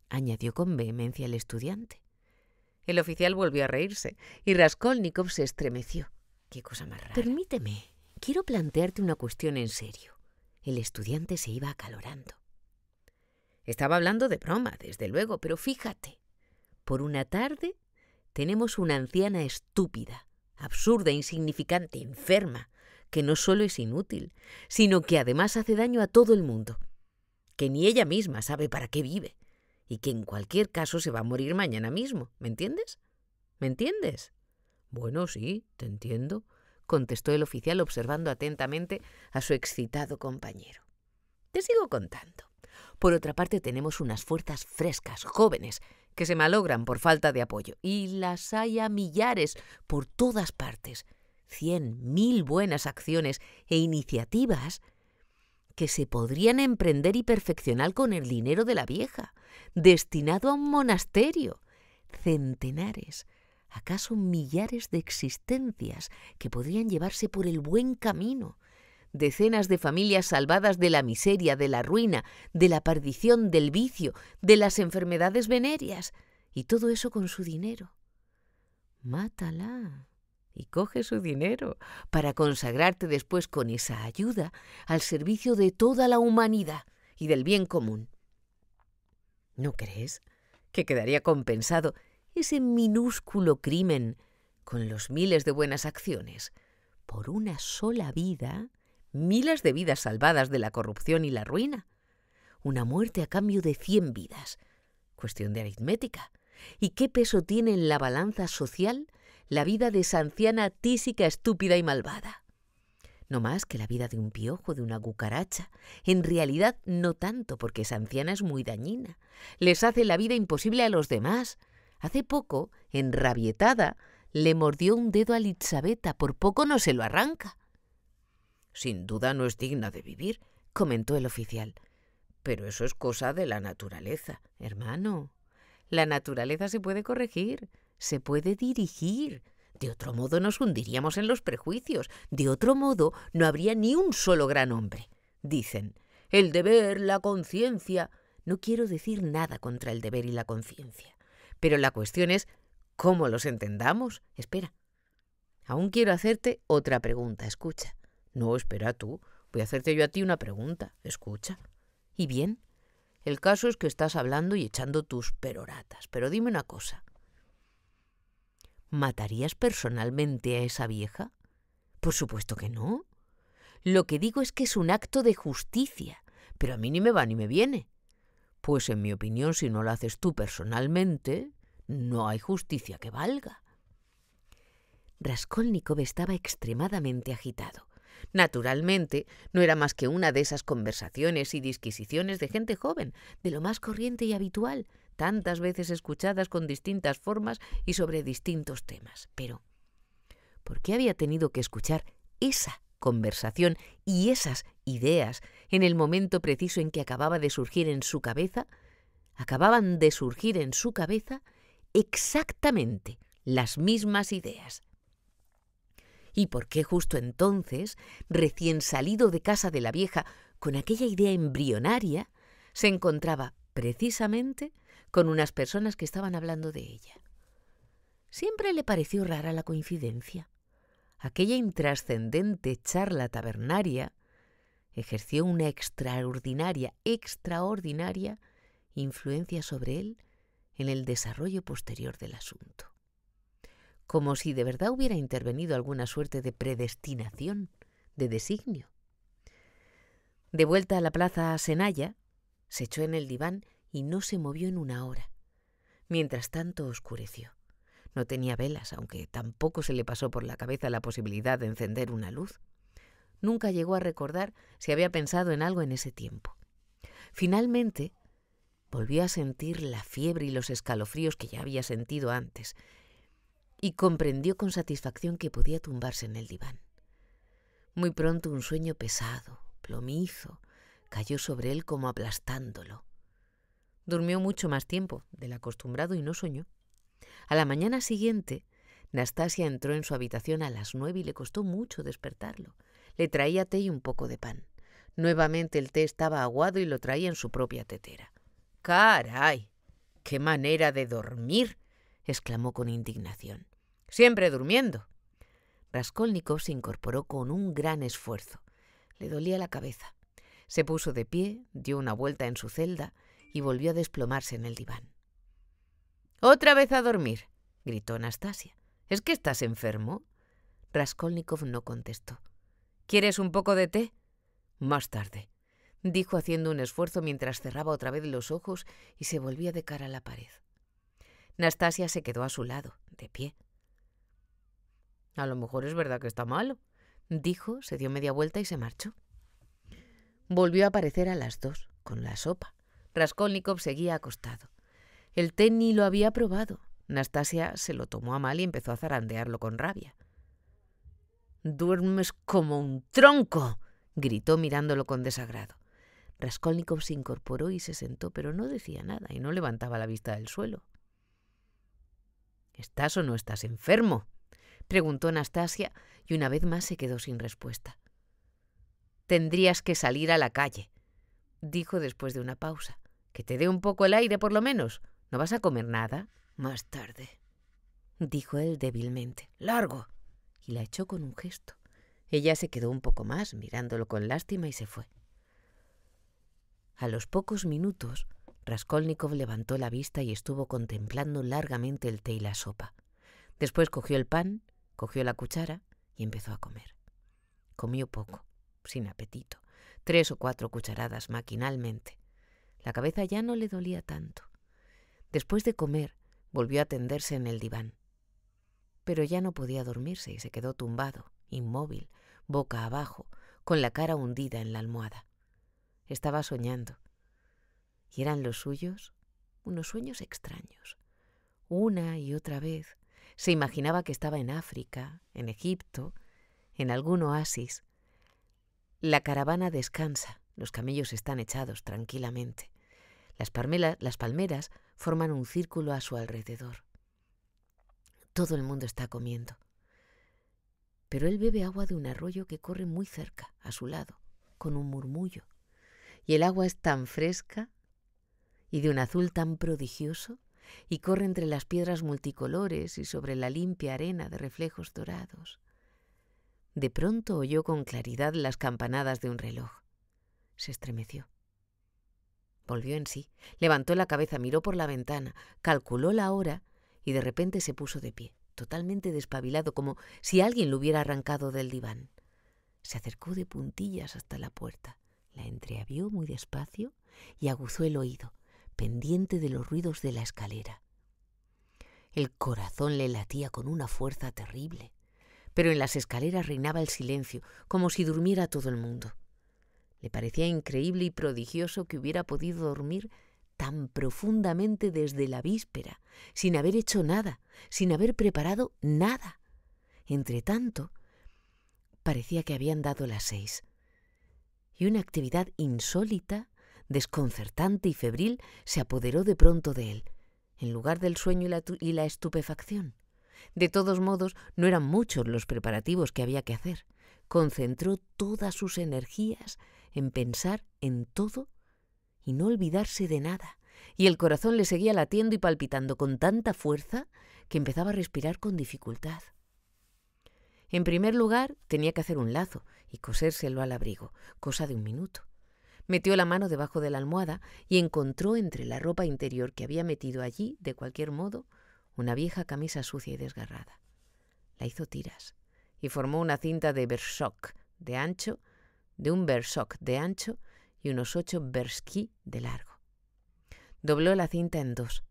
Añadió con vehemencia el estudiante. El oficial volvió a reírse y Raskolnikov se estremeció. Qué cosa más rara. Permíteme, quiero plantearte una cuestión en serio. El estudiante se iba acalorando. Estaba hablando de broma, desde luego, pero fíjate. Por una tarde tenemos una anciana estúpida, absurda, insignificante, enferma, que no solo es inútil, sino que además hace daño a todo el mundo, que ni ella misma sabe para qué vive y que en cualquier caso se va a morir mañana mismo. ¿Me entiendes? ¿Me entiendes? Bueno, sí, te entiendo, contestó el oficial observando atentamente a su excitado compañero. Te sigo contando. Por otra parte, tenemos unas fuerzas frescas, jóvenes, que se malogran por falta de apoyo. Y las hay a millares por todas partes. Cien, mil buenas acciones e iniciativas que se podrían emprender y perfeccionar con el dinero de la vieja, destinado a un monasterio. Centenares, acaso millares de existencias que podrían llevarse por el buen camino, decenas de familias salvadas de la miseria, de la ruina, de la perdición, del vicio, de las enfermedades venerias. y todo eso con su dinero. Mátala y coge su dinero para consagrarte después con esa ayuda al servicio de toda la humanidad y del bien común. ¿No crees que quedaría compensado ese minúsculo crimen con los miles de buenas acciones, por una sola vida, miles de vidas salvadas de la corrupción y la ruina. Una muerte a cambio de cien vidas. Cuestión de aritmética. ¿Y qué peso tiene en la balanza social la vida de esa anciana tísica, estúpida y malvada? No más que la vida de un piojo, de una cucaracha. En realidad, no tanto, porque esa anciana es muy dañina. Les hace la vida imposible a los demás Hace poco, enrabietada, le mordió un dedo a Litzabeta, por poco no se lo arranca. Sin duda no es digna de vivir, comentó el oficial. Pero eso es cosa de la naturaleza, hermano. La naturaleza se puede corregir, se puede dirigir. De otro modo nos hundiríamos en los prejuicios, de otro modo no habría ni un solo gran hombre. Dicen, el deber, la conciencia. No quiero decir nada contra el deber y la conciencia. Pero la cuestión es cómo los entendamos. Espera. Aún quiero hacerte otra pregunta. Escucha. No, espera tú. Voy a hacerte yo a ti una pregunta. Escucha. ¿Y bien? El caso es que estás hablando y echando tus peroratas. Pero dime una cosa. ¿Matarías personalmente a esa vieja? Por supuesto que no. Lo que digo es que es un acto de justicia. Pero a mí ni me va ni me viene. Pues en mi opinión, si no lo haces tú personalmente, no hay justicia que valga. Raskolnikov estaba extremadamente agitado. Naturalmente, no era más que una de esas conversaciones y disquisiciones de gente joven, de lo más corriente y habitual, tantas veces escuchadas con distintas formas y sobre distintos temas. Pero, ¿por qué había tenido que escuchar esa conversación y esas ideas en el momento preciso en que acababa de surgir en su cabeza, acababan de surgir en su cabeza exactamente las mismas ideas. ¿Y por qué justo entonces, recién salido de casa de la vieja con aquella idea embrionaria, se encontraba precisamente con unas personas que estaban hablando de ella? Siempre le pareció rara la coincidencia aquella intrascendente charla tabernaria ejerció una extraordinaria, extraordinaria influencia sobre él en el desarrollo posterior del asunto. Como si de verdad hubiera intervenido alguna suerte de predestinación, de designio. De vuelta a la plaza Senaya, se echó en el diván y no se movió en una hora. Mientras tanto oscureció. No tenía velas, aunque tampoco se le pasó por la cabeza la posibilidad de encender una luz. Nunca llegó a recordar si había pensado en algo en ese tiempo. Finalmente, volvió a sentir la fiebre y los escalofríos que ya había sentido antes, y comprendió con satisfacción que podía tumbarse en el diván. Muy pronto un sueño pesado, plomizo, cayó sobre él como aplastándolo. Durmió mucho más tiempo del acostumbrado y no soñó. A la mañana siguiente, Nastasia entró en su habitación a las nueve y le costó mucho despertarlo. Le traía té y un poco de pan. Nuevamente el té estaba aguado y lo traía en su propia tetera. ¡Caray! ¡Qué manera de dormir! exclamó con indignación. Siempre durmiendo. Raskolnikov se incorporó con un gran esfuerzo. Le dolía la cabeza. Se puso de pie, dio una vuelta en su celda y volvió a desplomarse en el diván. Otra vez a dormir, gritó Anastasia. ¿Es que estás enfermo? Raskolnikov no contestó. ¿Quieres un poco de té? Más tarde, dijo haciendo un esfuerzo mientras cerraba otra vez los ojos y se volvía de cara a la pared. Nastasia se quedó a su lado, de pie. A lo mejor es verdad que está malo, dijo, se dio media vuelta y se marchó. Volvió a aparecer a las dos, con la sopa. Raskolnikov seguía acostado. El té ni lo había probado. Nastasia se lo tomó a mal y empezó a zarandearlo con rabia. Duermes como un tronco, gritó mirándolo con desagrado. Raskolnikov se incorporó y se sentó, pero no decía nada y no levantaba la vista del suelo. ¿Estás o no estás enfermo? preguntó Nastasia y una vez más se quedó sin respuesta. Tendrías que salir a la calle, dijo después de una pausa. Que te dé un poco el aire, por lo menos. ¿No vas a comer nada? Más tarde, dijo él débilmente. Largo. Y la echó con un gesto. Ella se quedó un poco más, mirándolo con lástima, y se fue. A los pocos minutos, Raskolnikov levantó la vista y estuvo contemplando largamente el té y la sopa. Después cogió el pan, cogió la cuchara y empezó a comer. Comió poco, sin apetito, tres o cuatro cucharadas maquinalmente. La cabeza ya no le dolía tanto. Después de comer, volvió a tenderse en el diván. Pero ya no podía dormirse y se quedó tumbado, inmóvil, boca abajo, con la cara hundida en la almohada. Estaba soñando. Y eran los suyos unos sueños extraños. Una y otra vez se imaginaba que estaba en África, en Egipto, en algún oasis. La caravana descansa, los camellos están echados tranquilamente. Las, las palmeras forman un círculo a su alrededor. Todo el mundo está comiendo, pero él bebe agua de un arroyo que corre muy cerca, a su lado, con un murmullo, y el agua es tan fresca y de un azul tan prodigioso y corre entre las piedras multicolores y sobre la limpia arena de reflejos dorados. De pronto oyó con claridad las campanadas de un reloj. Se estremeció. Volvió en sí, levantó la cabeza, miró por la ventana, calculó la hora y de repente se puso de pie, totalmente despabilado, como si alguien lo hubiera arrancado del diván. Se acercó de puntillas hasta la puerta, la entreabrió muy despacio y aguzó el oído, pendiente de los ruidos de la escalera. El corazón le latía con una fuerza terrible, pero en las escaleras reinaba el silencio, como si durmiera todo el mundo. Le parecía increíble y prodigioso que hubiera podido dormir tan profundamente desde la víspera, sin haber hecho nada, sin haber preparado nada. Entretanto, parecía que habían dado las seis. Y una actividad insólita, desconcertante y febril se apoderó de pronto de él, en lugar del sueño y la, y la estupefacción. De todos modos, no eran muchos los preparativos que había que hacer. Concentró todas sus energías en pensar en todo y no olvidarse de nada, y el corazón le seguía latiendo y palpitando con tanta fuerza que empezaba a respirar con dificultad. En primer lugar, tenía que hacer un lazo y cosérselo al abrigo, cosa de un minuto. Metió la mano debajo de la almohada y encontró entre la ropa interior que había metido allí, de cualquier modo, una vieja camisa sucia y desgarrada. La hizo tiras y formó una cinta de bershock de ancho de un versok de ancho y unos ocho berski de largo. Dobló la cinta en dos.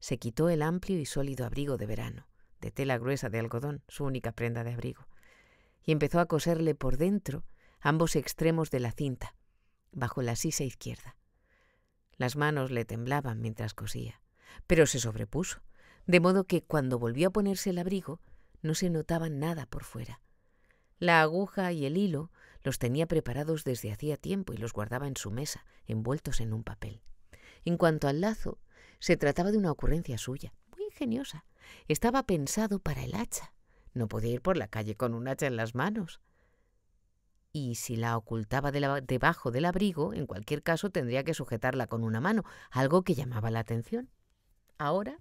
Se quitó el amplio y sólido abrigo de verano, de tela gruesa de algodón, su única prenda de abrigo, y empezó a coserle por dentro ambos extremos de la cinta, bajo la sisa izquierda. Las manos le temblaban mientras cosía, pero se sobrepuso, de modo que cuando volvió a ponerse el abrigo no se notaba nada por fuera. La aguja y el hilo los tenía preparados desde hacía tiempo y los guardaba en su mesa, envueltos en un papel. En cuanto al lazo, se trataba de una ocurrencia suya, muy ingeniosa. Estaba pensado para el hacha. No podía ir por la calle con un hacha en las manos. Y si la ocultaba debajo del abrigo, en cualquier caso tendría que sujetarla con una mano, algo que llamaba la atención. Ahora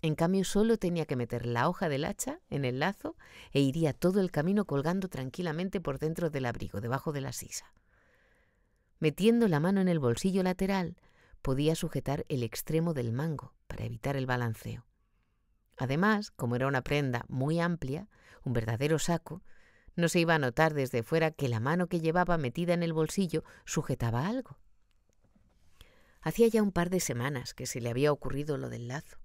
en cambio, solo tenía que meter la hoja del hacha en el lazo e iría todo el camino colgando tranquilamente por dentro del abrigo, debajo de la sisa. Metiendo la mano en el bolsillo lateral, podía sujetar el extremo del mango para evitar el balanceo. Además, como era una prenda muy amplia, un verdadero saco, no se iba a notar desde fuera que la mano que llevaba metida en el bolsillo sujetaba algo. Hacía ya un par de semanas que se le había ocurrido lo del lazo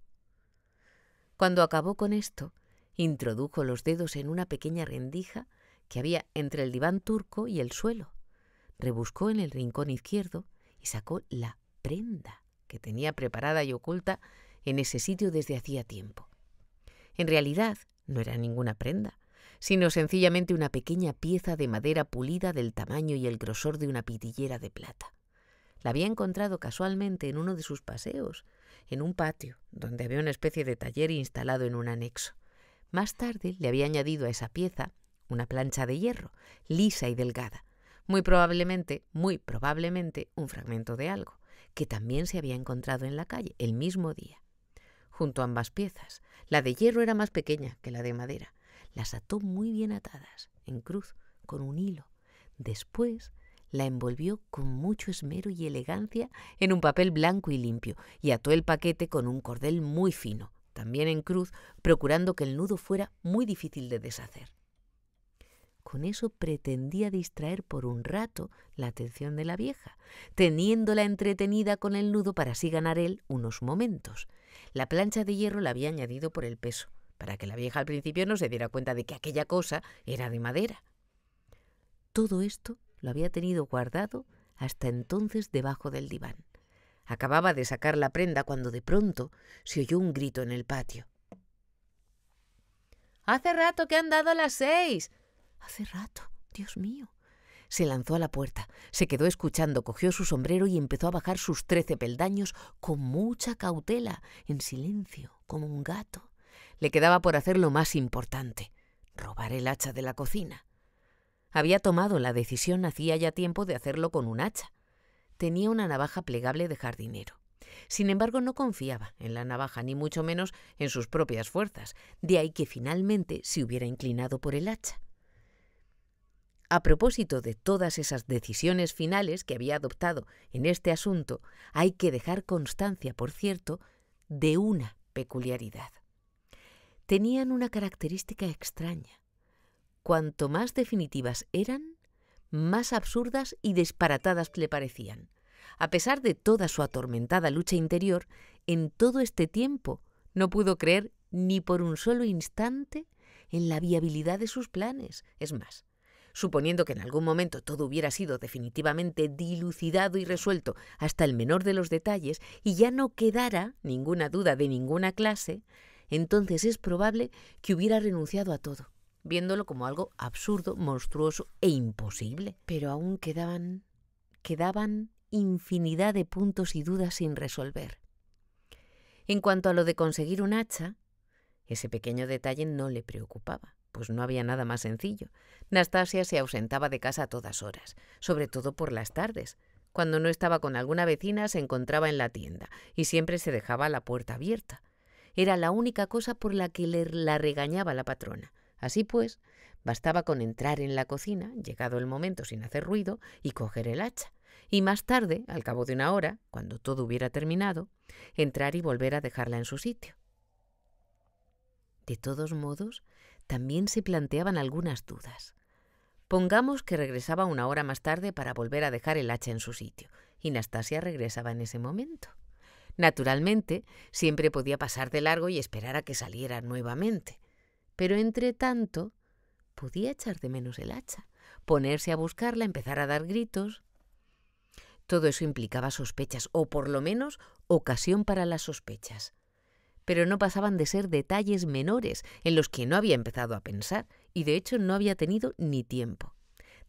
cuando acabó con esto, introdujo los dedos en una pequeña rendija que había entre el diván turco y el suelo. Rebuscó en el rincón izquierdo y sacó la prenda que tenía preparada y oculta en ese sitio desde hacía tiempo. En realidad no era ninguna prenda, sino sencillamente una pequeña pieza de madera pulida del tamaño y el grosor de una pitillera de plata. La había encontrado casualmente en uno de sus paseos, en un patio, donde había una especie de taller instalado en un anexo. Más tarde le había añadido a esa pieza una plancha de hierro, lisa y delgada, muy probablemente, muy probablemente, un fragmento de algo, que también se había encontrado en la calle el mismo día. Junto a ambas piezas, la de hierro era más pequeña que la de madera. Las ató muy bien atadas, en cruz, con un hilo. Después la envolvió con mucho esmero y elegancia en un papel blanco y limpio y ató el paquete con un cordel muy fino, también en cruz, procurando que el nudo fuera muy difícil de deshacer. Con eso pretendía distraer por un rato la atención de la vieja, teniéndola entretenida con el nudo para así ganar él unos momentos. La plancha de hierro la había añadido por el peso, para que la vieja al principio no se diera cuenta de que aquella cosa era de madera. Todo esto lo había tenido guardado hasta entonces debajo del diván. Acababa de sacar la prenda cuando de pronto se oyó un grito en el patio. Hace rato que han dado las seis. Hace rato, Dios mío. Se lanzó a la puerta, se quedó escuchando, cogió su sombrero y empezó a bajar sus trece peldaños con mucha cautela, en silencio, como un gato. Le quedaba por hacer lo más importante, robar el hacha de la cocina. Había tomado la decisión hacía ya tiempo de hacerlo con un hacha. Tenía una navaja plegable de jardinero. Sin embargo, no confiaba en la navaja, ni mucho menos en sus propias fuerzas, de ahí que finalmente se hubiera inclinado por el hacha. A propósito de todas esas decisiones finales que había adoptado en este asunto, hay que dejar constancia, por cierto, de una peculiaridad. Tenían una característica extraña. Cuanto más definitivas eran, más absurdas y disparatadas le parecían. A pesar de toda su atormentada lucha interior, en todo este tiempo no pudo creer ni por un solo instante en la viabilidad de sus planes. Es más, suponiendo que en algún momento todo hubiera sido definitivamente dilucidado y resuelto hasta el menor de los detalles y ya no quedara ninguna duda de ninguna clase, entonces es probable que hubiera renunciado a todo viéndolo como algo absurdo, monstruoso e imposible. Pero aún quedaban, quedaban infinidad de puntos y dudas sin resolver. En cuanto a lo de conseguir un hacha, ese pequeño detalle no le preocupaba, pues no había nada más sencillo. Nastasia se ausentaba de casa a todas horas, sobre todo por las tardes. Cuando no estaba con alguna vecina, se encontraba en la tienda y siempre se dejaba la puerta abierta. Era la única cosa por la que le la regañaba la patrona. Así pues, bastaba con entrar en la cocina, llegado el momento sin hacer ruido, y coger el hacha, y más tarde, al cabo de una hora, cuando todo hubiera terminado, entrar y volver a dejarla en su sitio. De todos modos, también se planteaban algunas dudas. Pongamos que regresaba una hora más tarde para volver a dejar el hacha en su sitio, y Nastasia regresaba en ese momento. Naturalmente, siempre podía pasar de largo y esperar a que saliera nuevamente, pero entre tanto, podía echar de menos el hacha, ponerse a buscarla, empezar a dar gritos. Todo eso implicaba sospechas, o por lo menos ocasión para las sospechas. Pero no pasaban de ser detalles menores en los que no había empezado a pensar, y de hecho no había tenido ni tiempo.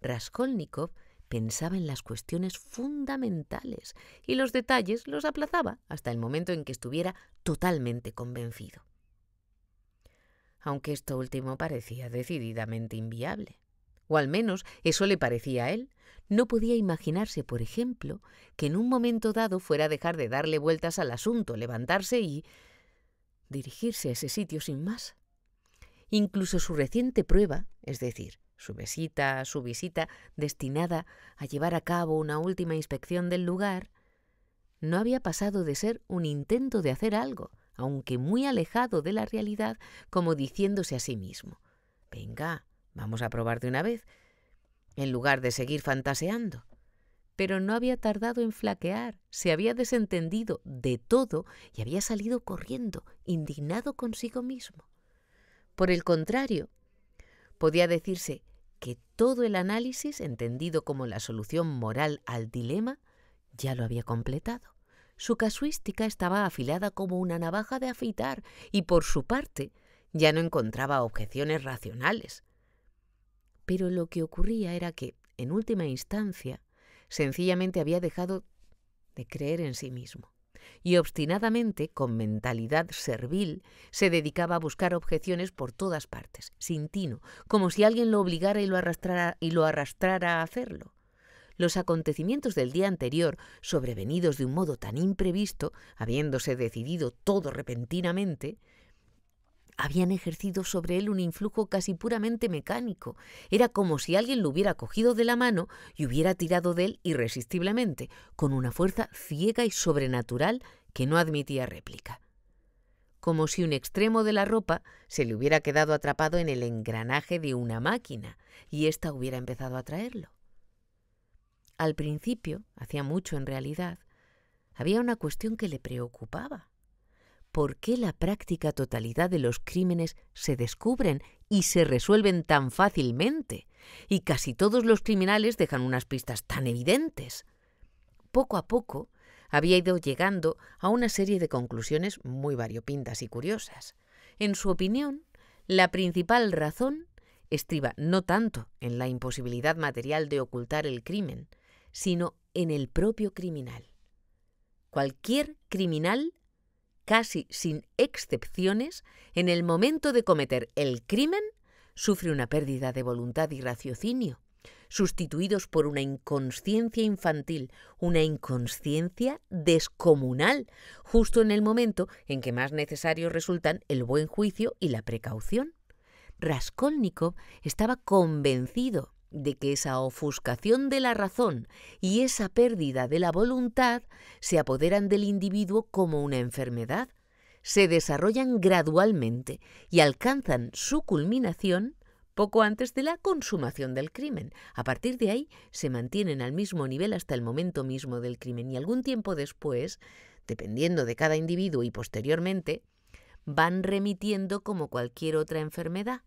Raskolnikov pensaba en las cuestiones fundamentales y los detalles los aplazaba hasta el momento en que estuviera totalmente convencido aunque esto último parecía decididamente inviable. O al menos eso le parecía a él. No podía imaginarse, por ejemplo, que en un momento dado fuera a dejar de darle vueltas al asunto, levantarse y dirigirse a ese sitio sin más. Incluso su reciente prueba, es decir, su visita, su visita destinada a llevar a cabo una última inspección del lugar, no había pasado de ser un intento de hacer algo, aunque muy alejado de la realidad, como diciéndose a sí mismo, venga, vamos a probar de una vez, en lugar de seguir fantaseando. Pero no había tardado en flaquear, se había desentendido de todo y había salido corriendo, indignado consigo mismo. Por el contrario, podía decirse que todo el análisis, entendido como la solución moral al dilema, ya lo había completado. Su casuística estaba afilada como una navaja de afeitar y por su parte ya no encontraba objeciones racionales. Pero lo que ocurría era que, en última instancia, sencillamente había dejado de creer en sí mismo y obstinadamente, con mentalidad servil, se dedicaba a buscar objeciones por todas partes, sin tino, como si alguien lo obligara y lo arrastrara, y lo arrastrara a hacerlo los acontecimientos del día anterior, sobrevenidos de un modo tan imprevisto, habiéndose decidido todo repentinamente, habían ejercido sobre él un influjo casi puramente mecánico. Era como si alguien lo hubiera cogido de la mano y hubiera tirado de él irresistiblemente, con una fuerza ciega y sobrenatural que no admitía réplica. Como si un extremo de la ropa se le hubiera quedado atrapado en el engranaje de una máquina y ésta hubiera empezado a traerlo. Al principio, hacía mucho en realidad, había una cuestión que le preocupaba. ¿Por qué la práctica totalidad de los crímenes se descubren y se resuelven tan fácilmente? Y casi todos los criminales dejan unas pistas tan evidentes. Poco a poco había ido llegando a una serie de conclusiones muy variopintas y curiosas. En su opinión, la principal razón estriba no tanto en la imposibilidad material de ocultar el crimen, sino en el propio criminal. Cualquier criminal, casi sin excepciones, en el momento de cometer el crimen, sufre una pérdida de voluntad y raciocinio, sustituidos por una inconsciencia infantil, una inconsciencia descomunal, justo en el momento en que más necesarios resultan el buen juicio y la precaución. Raskolnikov estaba convencido de que esa ofuscación de la razón y esa pérdida de la voluntad se apoderan del individuo como una enfermedad, se desarrollan gradualmente y alcanzan su culminación poco antes de la consumación del crimen. A partir de ahí se mantienen al mismo nivel hasta el momento mismo del crimen y algún tiempo después, dependiendo de cada individuo y posteriormente, van remitiendo como cualquier otra enfermedad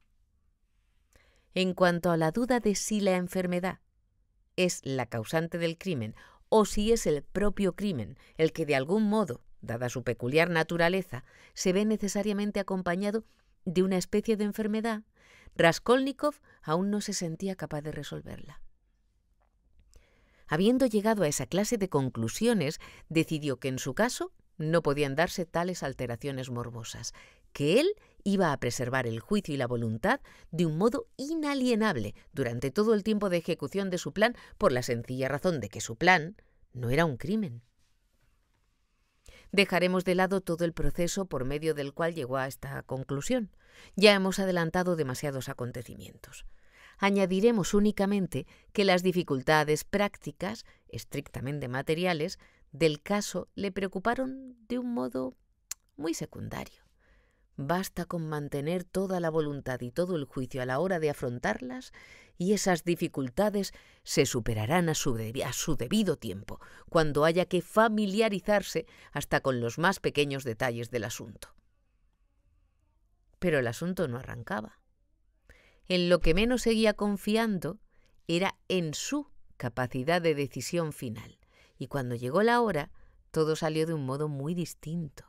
en cuanto a la duda de si la enfermedad es la causante del crimen o si es el propio crimen el que de algún modo, dada su peculiar naturaleza, se ve necesariamente acompañado de una especie de enfermedad, Raskolnikov aún no se sentía capaz de resolverla. Habiendo llegado a esa clase de conclusiones, decidió que en su caso no podían darse tales alteraciones morbosas, que él iba a preservar el juicio y la voluntad de un modo inalienable durante todo el tiempo de ejecución de su plan por la sencilla razón de que su plan no era un crimen. Dejaremos de lado todo el proceso por medio del cual llegó a esta conclusión. Ya hemos adelantado demasiados acontecimientos. Añadiremos únicamente que las dificultades prácticas, estrictamente materiales, del caso le preocuparon de un modo muy secundario. Basta con mantener toda la voluntad y todo el juicio a la hora de afrontarlas y esas dificultades se superarán a su, debido tiempo, cuando haya que familiarizarse hasta con los más pequeños detalles del asunto. Pero el asunto no arrancaba. En lo que menos seguía confiando era en su capacidad de decisión final, y cuando llegó la hora, todo salió de un modo muy distinto,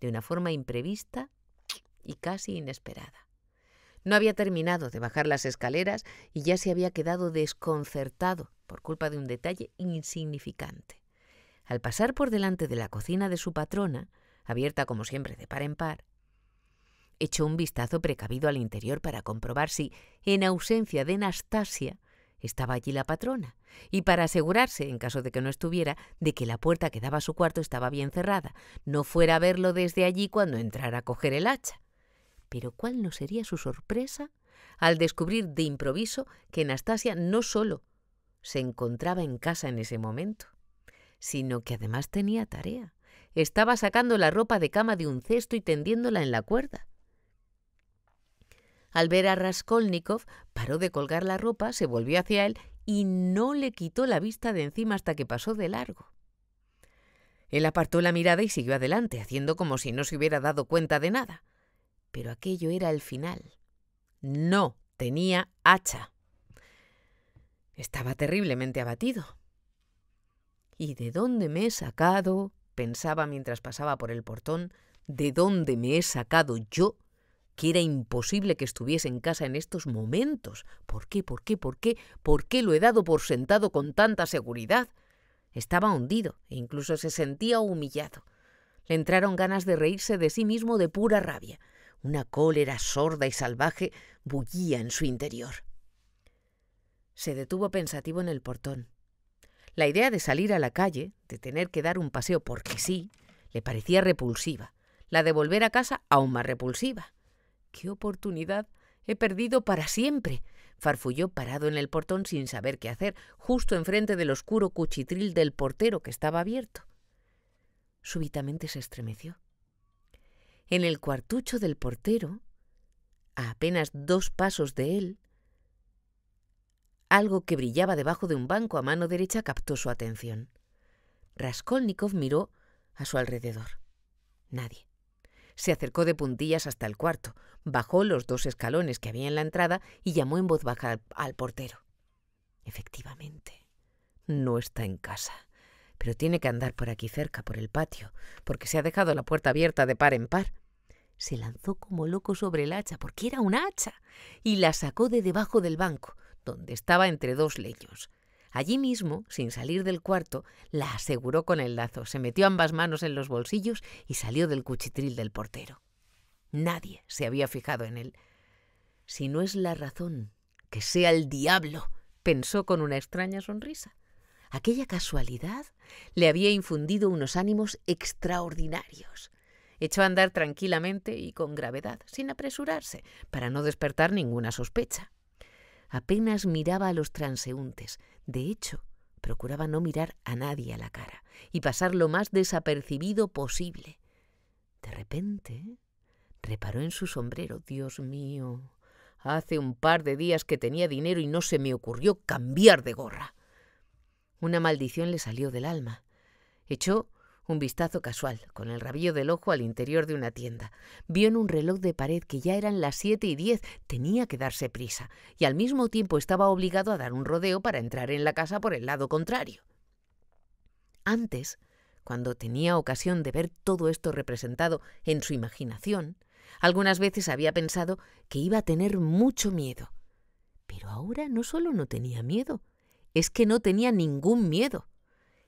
de una forma imprevista y casi inesperada. No había terminado de bajar las escaleras y ya se había quedado desconcertado por culpa de un detalle insignificante. Al pasar por delante de la cocina de su patrona, abierta como siempre de par en par, echó un vistazo precavido al interior para comprobar si, en ausencia de Nastasia, estaba allí la patrona, y para asegurarse, en caso de que no estuviera, de que la puerta que daba a su cuarto estaba bien cerrada, no fuera a verlo desde allí cuando entrara a coger el hacha. Pero cuál no sería su sorpresa al descubrir de improviso que Anastasia no solo se encontraba en casa en ese momento, sino que además tenía tarea. Estaba sacando la ropa de cama de un cesto y tendiéndola en la cuerda. Al ver a Raskolnikov, paró de colgar la ropa, se volvió hacia él y no le quitó la vista de encima hasta que pasó de largo. Él apartó la mirada y siguió adelante, haciendo como si no se hubiera dado cuenta de nada. Pero aquello era el final. No tenía hacha. Estaba terriblemente abatido. ¿Y de dónde me he sacado? pensaba mientras pasaba por el portón, ¿de dónde me he sacado yo? Que era imposible que estuviese en casa en estos momentos. ¿Por qué, por qué, por qué, por qué lo he dado por sentado con tanta seguridad? Estaba hundido e incluso se sentía humillado. Le entraron ganas de reírse de sí mismo de pura rabia. Una cólera sorda y salvaje bullía en su interior. Se detuvo pensativo en el portón. La idea de salir a la calle, de tener que dar un paseo porque sí, le parecía repulsiva. La de volver a casa aún más repulsiva. ¡Qué oportunidad! He perdido para siempre. Farfulló parado en el portón sin saber qué hacer, justo enfrente del oscuro cuchitril del portero que estaba abierto. Súbitamente se estremeció en el cuartucho del portero, a apenas dos pasos de él, algo que brillaba debajo de un banco a mano derecha captó su atención. Raskolnikov miró a su alrededor. Nadie. Se acercó de puntillas hasta el cuarto, bajó los dos escalones que había en la entrada y llamó en voz baja al, portero. Efectivamente, no está en casa pero tiene que andar por aquí cerca, por el patio, porque se ha dejado la puerta abierta de par en par. Se lanzó como loco sobre el hacha, porque era una hacha, y la sacó de debajo del banco, donde estaba entre dos leños. Allí mismo, sin salir del cuarto, la aseguró con el lazo, se metió ambas manos en los bolsillos y salió del cuchitril del portero. Nadie se había fijado en él. Si no es la razón, que sea el diablo, pensó con una extraña sonrisa. Aquella casualidad le había infundido unos ánimos extraordinarios. Echó a andar tranquilamente y con gravedad, sin apresurarse, para no despertar ninguna sospecha. Apenas miraba a los transeúntes. De hecho, procuraba no mirar a nadie a la cara y pasar lo más desapercibido posible. De repente, reparó en su sombrero. Dios mío, hace un par de días que tenía dinero y no se me ocurrió cambiar de gorra. Una maldición le salió del alma. Echó un vistazo casual, con el rabillo del ojo al interior de una tienda. Vio en un reloj de pared que ya eran las siete y diez, tenía que darse prisa, y al mismo tiempo estaba obligado a dar un rodeo para entrar en la casa por el lado contrario. Antes, cuando tenía ocasión de ver todo esto representado en su imaginación, algunas veces había pensado que iba a tener mucho miedo. Pero ahora no solo no tenía miedo, es que no tenía ningún miedo.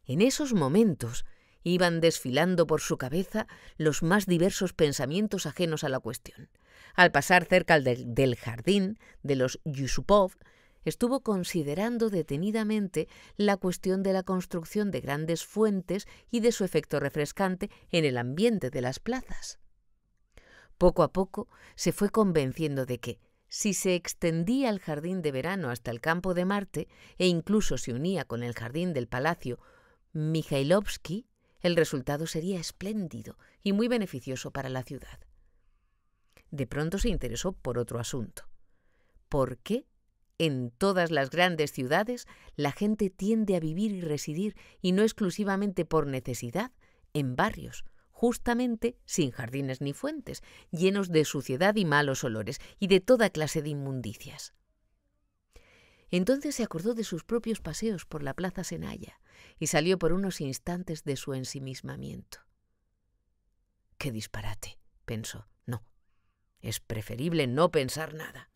En esos momentos iban desfilando por su cabeza los más diversos pensamientos ajenos a la cuestión. Al pasar cerca del, del jardín de los Yusupov, estuvo considerando detenidamente la cuestión de la construcción de grandes fuentes y de su efecto refrescante en el ambiente de las plazas. Poco a poco se fue convenciendo de que, si se extendía el jardín de verano hasta el campo de Marte e incluso se unía con el jardín del palacio Mikhailovsky, el resultado sería espléndido y muy beneficioso para la ciudad. De pronto se interesó por otro asunto. ¿Por qué en todas las grandes ciudades la gente tiende a vivir y residir, y no exclusivamente por necesidad, en barrios, justamente sin jardines ni fuentes, llenos de suciedad y malos olores y de toda clase de inmundicias. Entonces se acordó de sus propios paseos por la plaza Senaya y salió por unos instantes de su ensimismamiento. ¡Qué disparate! pensó. No, es preferible no pensar nada.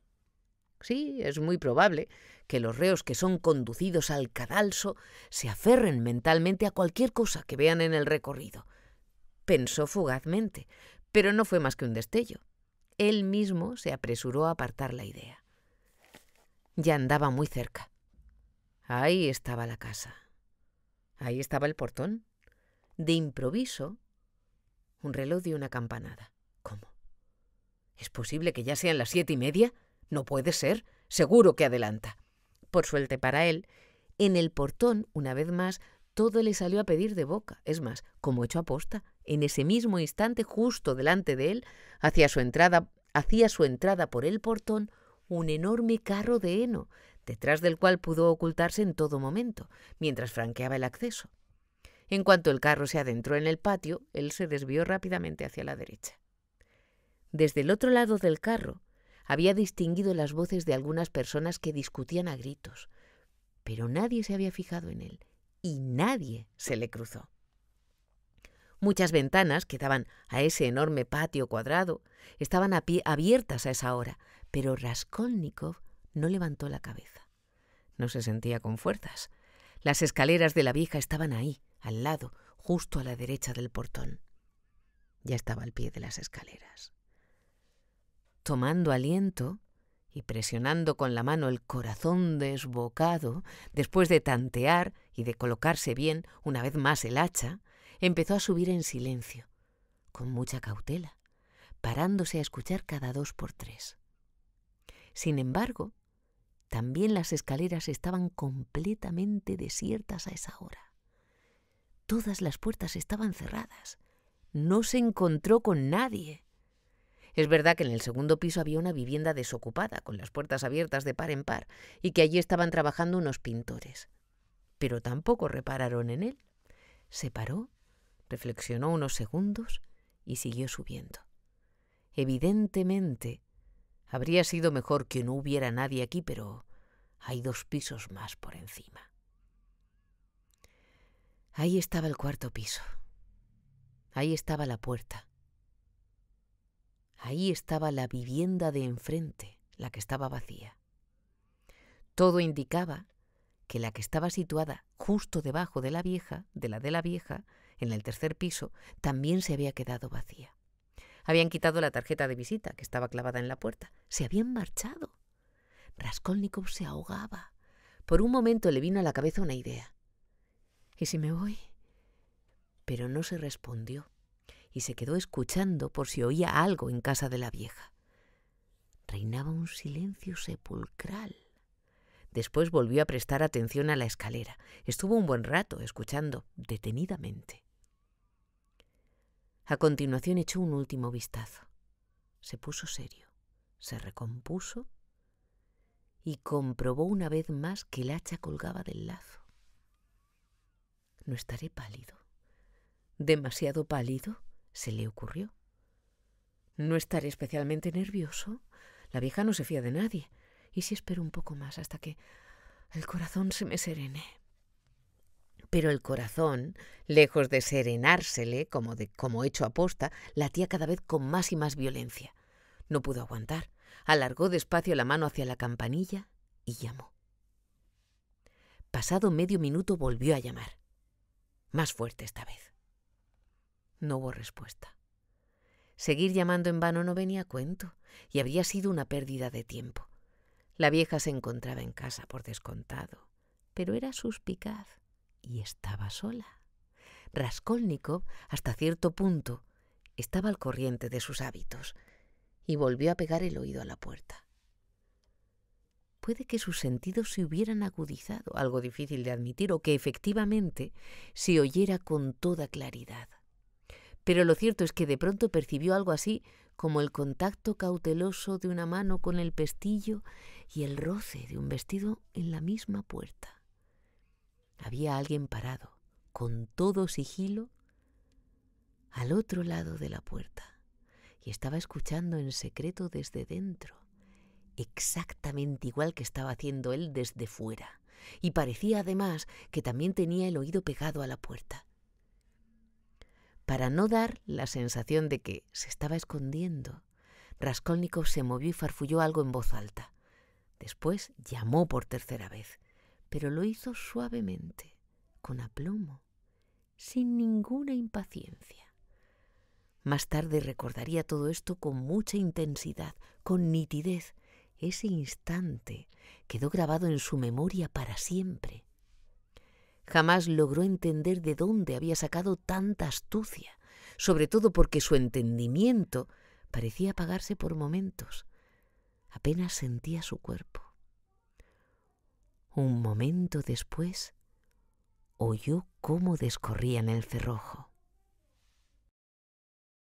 Sí, es muy probable que los reos que son conducidos al cadalso se aferren mentalmente a cualquier cosa que vean en el recorrido, pensó fugazmente, pero no fue más que un destello. Él mismo se apresuró a apartar la idea. Ya andaba muy cerca. Ahí estaba la casa. Ahí estaba el portón. De improviso, un reloj dio una campanada. ¿Cómo? ¿Es posible que ya sean las siete y media? No puede ser. Seguro que adelanta. Por suerte para él, en el portón, una vez más, todo le salió a pedir de boca. Es más, como hecho aposta en ese mismo instante, justo delante de él, hacia su entrada, hacía su entrada por el portón un enorme carro de heno, detrás del cual pudo ocultarse en todo momento, mientras franqueaba el acceso. En cuanto el carro se adentró en el patio, él se desvió rápidamente hacia la derecha. Desde el otro lado del carro había distinguido las voces de algunas personas que discutían a gritos, pero nadie se había fijado en él y nadie se le cruzó. Muchas ventanas que daban a ese enorme patio cuadrado estaban a pie abiertas a esa hora, pero Raskolnikov no levantó la cabeza. No se sentía con fuerzas. Las escaleras de la vieja estaban ahí, al lado, justo a la derecha del portón. Ya estaba al pie de las escaleras. Tomando aliento, y presionando con la mano el corazón desbocado, después de tantear y de colocarse bien una vez más el hacha, empezó a subir en silencio, con mucha cautela, parándose a escuchar cada dos por tres. Sin embargo, también las escaleras estaban completamente desiertas a esa hora. Todas las puertas estaban cerradas. No se encontró con nadie. Es verdad que en el segundo piso había una vivienda desocupada, con las puertas abiertas de par en par, y que allí estaban trabajando unos pintores. Pero tampoco repararon en él. Se paró Reflexionó unos segundos y siguió subiendo. Evidentemente, habría sido mejor que no hubiera nadie aquí, pero hay dos pisos más por encima. Ahí estaba el cuarto piso. Ahí estaba la puerta. Ahí estaba la vivienda de enfrente, la que estaba vacía. Todo indicaba que la que estaba situada justo debajo de la vieja, de la de la vieja, en el tercer piso, también se había quedado vacía. Habían quitado la tarjeta de visita que estaba clavada en la puerta. Se habían marchado. Raskolnikov se ahogaba. Por un momento le vino a la cabeza una idea. ¿Y si me voy? Pero no se respondió y se quedó escuchando por si oía algo en casa de la vieja. Reinaba un silencio sepulcral. Después volvió a prestar atención a la escalera. Estuvo un buen rato escuchando detenidamente. A continuación echó un último vistazo. Se puso serio, se recompuso y comprobó una vez más que el hacha colgaba del lazo. No estaré pálido. ¿Demasiado pálido? se le ocurrió. No estaré especialmente nervioso. La vieja no se fía de nadie. ¿Y si espero un poco más hasta que el corazón se me serene? Pero el corazón, lejos de serenársele, como, de, como hecho aposta, latía cada vez con más y más violencia. No pudo aguantar. Alargó despacio la mano hacia la campanilla y llamó. Pasado medio minuto volvió a llamar. Más fuerte esta vez. No hubo respuesta. Seguir llamando en vano no venía a cuento y habría sido una pérdida de tiempo. La vieja se encontraba en casa, por descontado, pero era suspicaz y estaba sola. Raskolnikov, hasta cierto punto, estaba al corriente de sus hábitos y volvió a pegar el oído a la puerta. Puede que sus sentidos se hubieran agudizado, algo difícil de admitir, o que efectivamente se oyera con toda claridad. Pero lo cierto es que de pronto percibió algo así como el contacto cauteloso de una mano con el pestillo y el roce de un vestido en la misma puerta había alguien parado, con todo sigilo, al otro lado de la puerta y estaba escuchando en secreto desde dentro, exactamente igual que estaba haciendo él desde fuera, y parecía además que también tenía el oído pegado a la puerta. Para no dar la sensación de que se estaba escondiendo, Raskolnikov se movió y farfulló algo en voz alta. Después llamó por tercera vez pero lo hizo suavemente, con aplomo, sin ninguna impaciencia. Más tarde recordaría todo esto con mucha intensidad, con nitidez. Ese instante quedó grabado en su memoria para siempre. Jamás logró entender de dónde había sacado tanta astucia, sobre todo porque su entendimiento parecía apagarse por momentos. Apenas sentía su cuerpo. Un momento después oyó cómo descorrían el cerrojo.